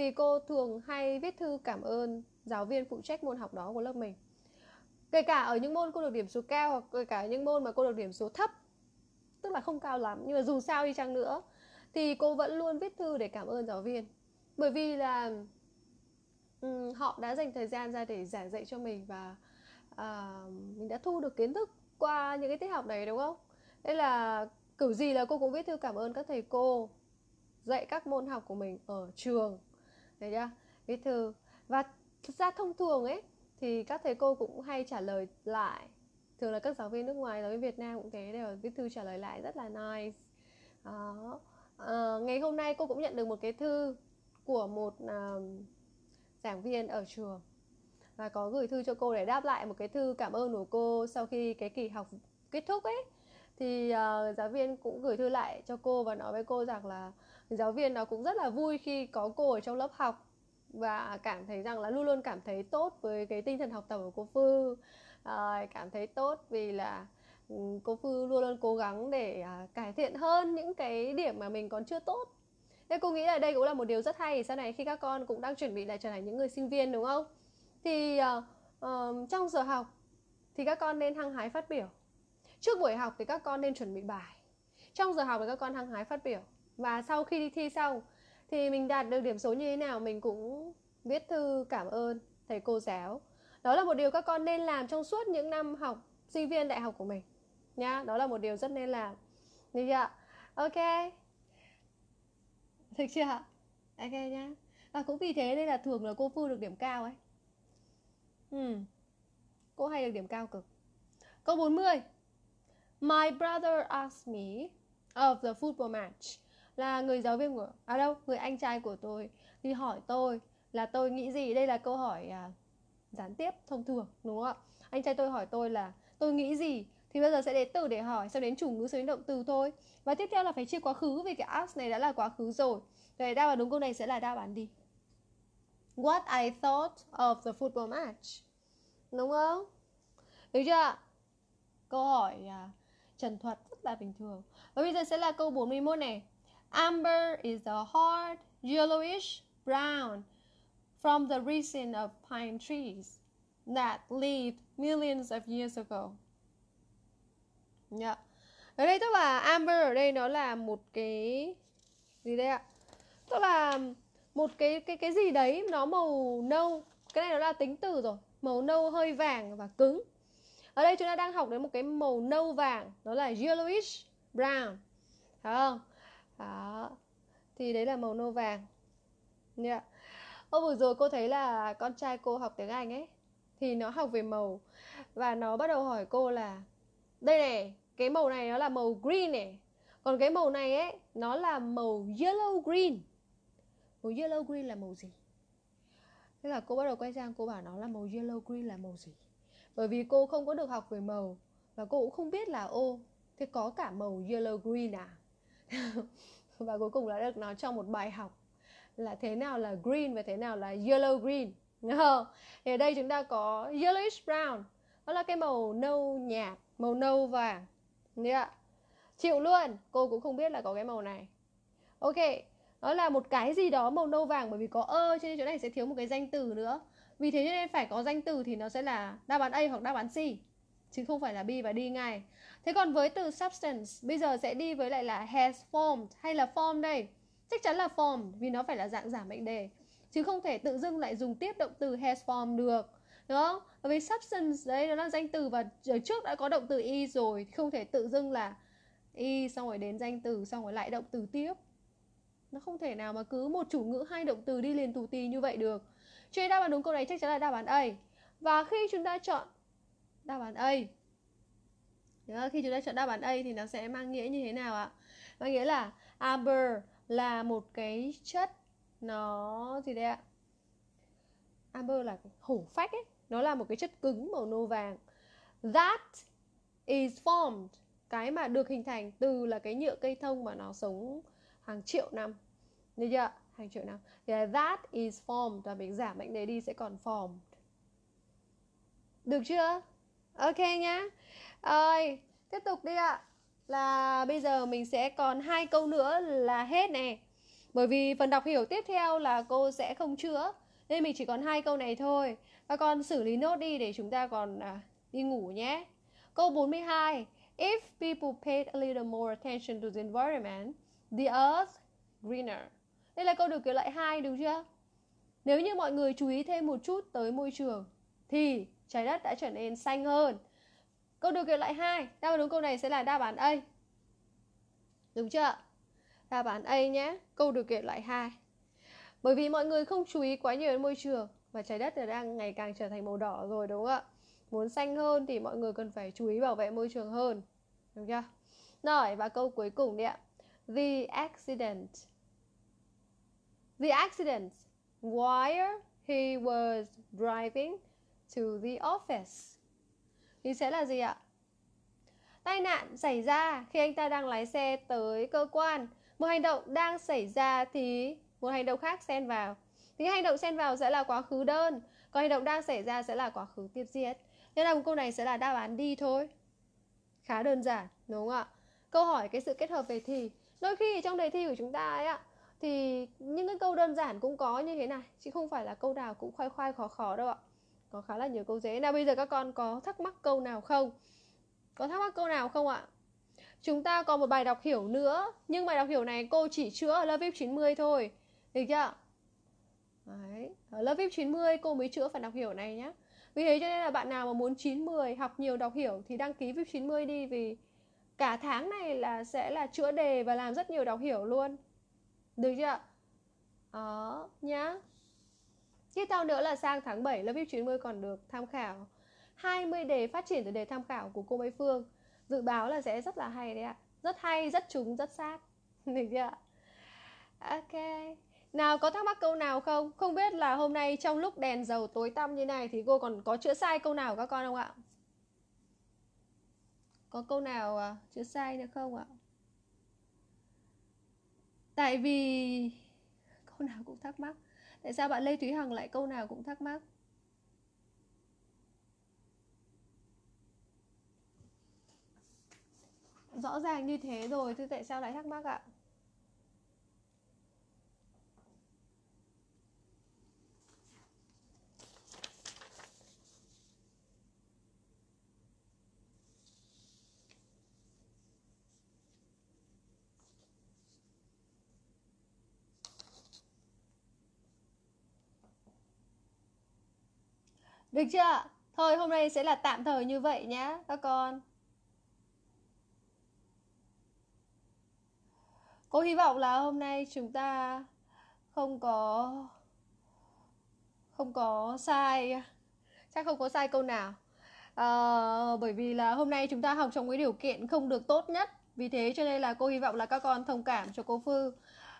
thì cô thường hay viết thư cảm ơn giáo viên phụ trách môn học đó của lớp mình kể cả ở những môn cô được điểm số cao hoặc kể cả những môn mà cô được điểm số thấp tức là không cao lắm nhưng mà dù sao đi chăng nữa thì cô vẫn luôn viết thư để cảm ơn giáo viên bởi vì là um, họ đã dành thời gian ra để giảng dạy cho mình và uh, mình đã thu được kiến thức qua những cái tiết học đấy đúng không đây là kiểu gì là cô cũng viết thư cảm ơn các thầy cô dạy các môn học của mình ở trường Đấy chưa? Viết thư. Và thực ra thông thường ấy thì các thầy cô cũng hay trả lời lại. Thường là các giáo viên nước ngoài, giáo viên Việt Nam cũng thế đều viết thư trả lời lại rất là nice. Đó. À, ngày hôm nay cô cũng nhận được một cái thư của một uh, giảng viên ở trường và có gửi thư cho cô để đáp lại một cái thư cảm ơn của cô sau khi cái kỳ học kết thúc ấy thì uh, giáo viên cũng gửi thư lại cho cô và nói với cô rằng là giáo viên nó cũng rất là vui khi có cô ở trong lớp học và cảm thấy rằng là luôn luôn cảm thấy tốt với cái tinh thần học tập của cô Phương à, cảm thấy tốt vì là ừ, cô Phương luôn luôn cố gắng để à, cải thiện hơn những cái điểm mà mình còn chưa tốt nên cô nghĩ là đây cũng là một điều rất hay sau này khi các con cũng đang chuẩn bị lại trở thành những người sinh viên đúng không thì à, à, trong giờ học thì các con nên hăng hái phát biểu trước buổi học thì các con nên chuẩn bị bài trong giờ học thì các con hăng hái phát biểu và sau khi đi thi xong thì mình đạt được điểm số như thế nào mình cũng viết thư cảm ơn thầy cô giáo đó là một điều các con nên làm trong suốt những năm học sinh viên đại học của mình nhá đó là một điều rất nên làm được chưa ok được chưa ok nhá và cũng vì thế nên là thường là cô Phương được điểm cao ấy ừ. Cô hay được điểm cao cực Câu 40 My brother asked me of the football match là người giáo viên của à đâu người anh trai của tôi đi hỏi tôi là tôi nghĩ gì đây là câu hỏi à, gián tiếp thông thường đúng không ạ anh trai tôi hỏi tôi là tôi nghĩ gì thì bây giờ sẽ đến từ để hỏi sau đến chủ ngữ sau đến động từ thôi và tiếp theo là phải chia quá khứ vì cái ask này đã là quá khứ rồi vậy đáp án đúng câu này sẽ là đáp án đi what I thought of the football match đúng không được chưa câu hỏi à, trần thuật rất là bình thường và bây giờ sẽ là câu 41 này Amber is a hard yellowish brown from the resin of pine trees that lived millions of years ago. Yeah. Dạ. Ở đây tức là amber ở đây nó là một cái gì đây ạ? Tức là một cái cái cái gì đấy nó màu nâu. Cái này nó là tính từ rồi, màu nâu hơi vàng và cứng. Ở đây chúng ta đang học đến một cái màu nâu vàng, đó là yellowish brown. Thấy không? đó thì đấy là màu nâu vàng yeah. Ô vừa rồi cô thấy là con trai cô học tiếng Anh ấy Thì nó học về màu Và nó bắt đầu hỏi cô là Đây này, cái màu này nó là màu green này Còn cái màu này ấy, nó là màu yellow green Màu yellow green là màu gì? Thế là cô bắt đầu quay sang cô bảo nó là màu yellow green là màu gì Bởi vì cô không có được học về màu Và cô cũng không biết là ô Thế có cả màu yellow green à *laughs* và cuối cùng là được nó cho một bài học là thế nào là green và thế nào là yellow green thì ở đây chúng ta có yellowish brown đó là cái màu nâu nhạt màu nâu vàng ạ chịu luôn cô cũng không biết là có cái màu này ok đó là một cái gì đó màu nâu vàng bởi vì có ơ cho nên chỗ này sẽ thiếu một cái danh từ nữa vì thế cho nên phải có danh từ thì nó sẽ là đáp án A hoặc đáp án C chứ không phải là be và đi ngay. Thế còn với từ substance bây giờ sẽ đi với lại là has formed hay là form đây. Chắc chắn là form vì nó phải là dạng giảm mệnh đề chứ không thể tự dưng lại dùng tiếp động từ has formed được. Đúng không? Bởi vì substance đấy nó là danh từ và trước đã có động từ is rồi không thể tự dưng là y xong rồi đến danh từ xong rồi lại động từ tiếp nó không thể nào mà cứ một chủ ngữ hai động từ đi liền tù tì như vậy được cho nên đáp án đúng câu này chắc chắn là đáp án A và khi chúng ta chọn đáp án A Nhớ, khi chúng ta chọn đáp án A thì nó sẽ mang nghĩa như thế nào ạ? Mang nghĩa là amber là một cái chất nó gì đây ạ? amber là hổ phách ấy, nó là một cái chất cứng màu nâu vàng. That is formed, cái mà được hình thành từ là cái nhựa cây thông mà nó sống hàng triệu năm. như chưa? Hàng triệu năm. Thì là that is formed và mình giảm mệnh đấy đi sẽ còn formed. Được chưa? ok nhá ơi, tiếp tục đi ạ là bây giờ mình sẽ còn hai câu nữa là hết nè. bởi vì phần đọc hiểu tiếp theo là cô sẽ không chữa nên mình chỉ còn hai câu này thôi các con xử lý nốt đi để chúng ta còn à, đi ngủ nhé câu 42 if people paid a little more attention to the environment the earth greener đây là câu được kiểu lại hai đúng chưa nếu như mọi người chú ý thêm một chút tới môi trường thì trái đất đã trở nên xanh hơn. Câu điều kiện loại 2, đáp án đúng câu này sẽ là đáp án A. Đúng chưa? Đáp án A nhé, câu điều kiện loại 2. Bởi vì mọi người không chú ý quá nhiều đến môi trường và trái đất đang ngày càng trở thành màu đỏ rồi đúng không ạ? Muốn xanh hơn thì mọi người cần phải chú ý bảo vệ môi trường hơn. Đúng chưa? Rồi, và câu cuối cùng đi ạ. The accident. The accident. While he was driving to the office. Thì sẽ là gì ạ? Tai nạn xảy ra khi anh ta đang lái xe tới cơ quan. Một hành động đang xảy ra thì một hành động khác xen vào. Thì hành động xen vào sẽ là quá khứ đơn, còn hành động đang xảy ra sẽ là quá khứ tiếp diễn. Nên là một câu này sẽ là đáp án đi thôi. Khá đơn giản, đúng không ạ? Câu hỏi cái sự kết hợp về thì. Đôi khi trong đề thi của chúng ta ấy ạ, thì những cái câu đơn giản cũng có như thế này chứ không phải là câu nào cũng khoai khoai khó khó đâu ạ có khá là nhiều câu dễ nào bây giờ các con có thắc mắc câu nào không có thắc mắc câu nào không ạ chúng ta còn một bài đọc hiểu nữa nhưng bài đọc hiểu này cô chỉ chữa ở lớp vip 90 thôi được chưa Đấy. ở lớp vip 90 cô mới chữa phần đọc hiểu này nhé vì thế cho nên là bạn nào mà muốn 9-10 học nhiều đọc hiểu thì đăng ký VIP 90 đi vì cả tháng này là sẽ là chữa đề và làm rất nhiều đọc hiểu luôn. Được chưa? Đó, nhá. Tiếp theo nữa là sang tháng 7 lớp VIP 90 còn được tham khảo 20 đề phát triển từ đề tham khảo của cô Mai Phương Dự báo là sẽ rất là hay đấy ạ Rất hay, rất trúng, rất sát *laughs* Được chưa ạ? Ok Nào có thắc mắc câu nào không? Không biết là hôm nay trong lúc đèn dầu tối tăm như này Thì cô còn có chữa sai câu nào các con không ạ? Có câu nào à, chữa sai nữa không ạ? Tại vì *laughs* Câu nào cũng thắc mắc tại sao bạn lê thúy hằng lại câu nào cũng thắc mắc rõ ràng như thế rồi thế tại sao lại thắc mắc ạ Được chưa? Thôi hôm nay sẽ là tạm thời như vậy nhé các con. Cô hy vọng là hôm nay chúng ta không có không có sai chắc không có sai câu nào à, bởi vì là hôm nay chúng ta học trong cái điều kiện không được tốt nhất vì thế cho nên là cô hy vọng là các con thông cảm cho cô Phư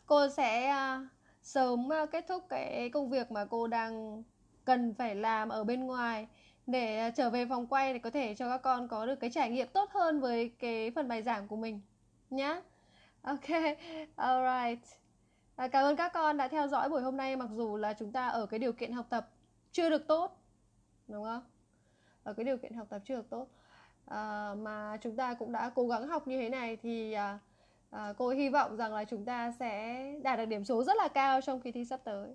cô sẽ à, sớm à, kết thúc cái công việc mà cô đang cần phải làm ở bên ngoài để à, trở về phòng quay để có thể cho các con có được cái trải nghiệm tốt hơn với cái phần bài giảng của mình nhé ok *laughs* alright à, cảm ơn các con đã theo dõi buổi hôm nay mặc dù là chúng ta ở cái điều kiện học tập chưa được tốt đúng không ở cái điều kiện học tập chưa được tốt à, mà chúng ta cũng đã cố gắng học như thế này thì à, à, cô hy vọng rằng là chúng ta sẽ đạt được điểm số rất là cao trong kỳ thi sắp tới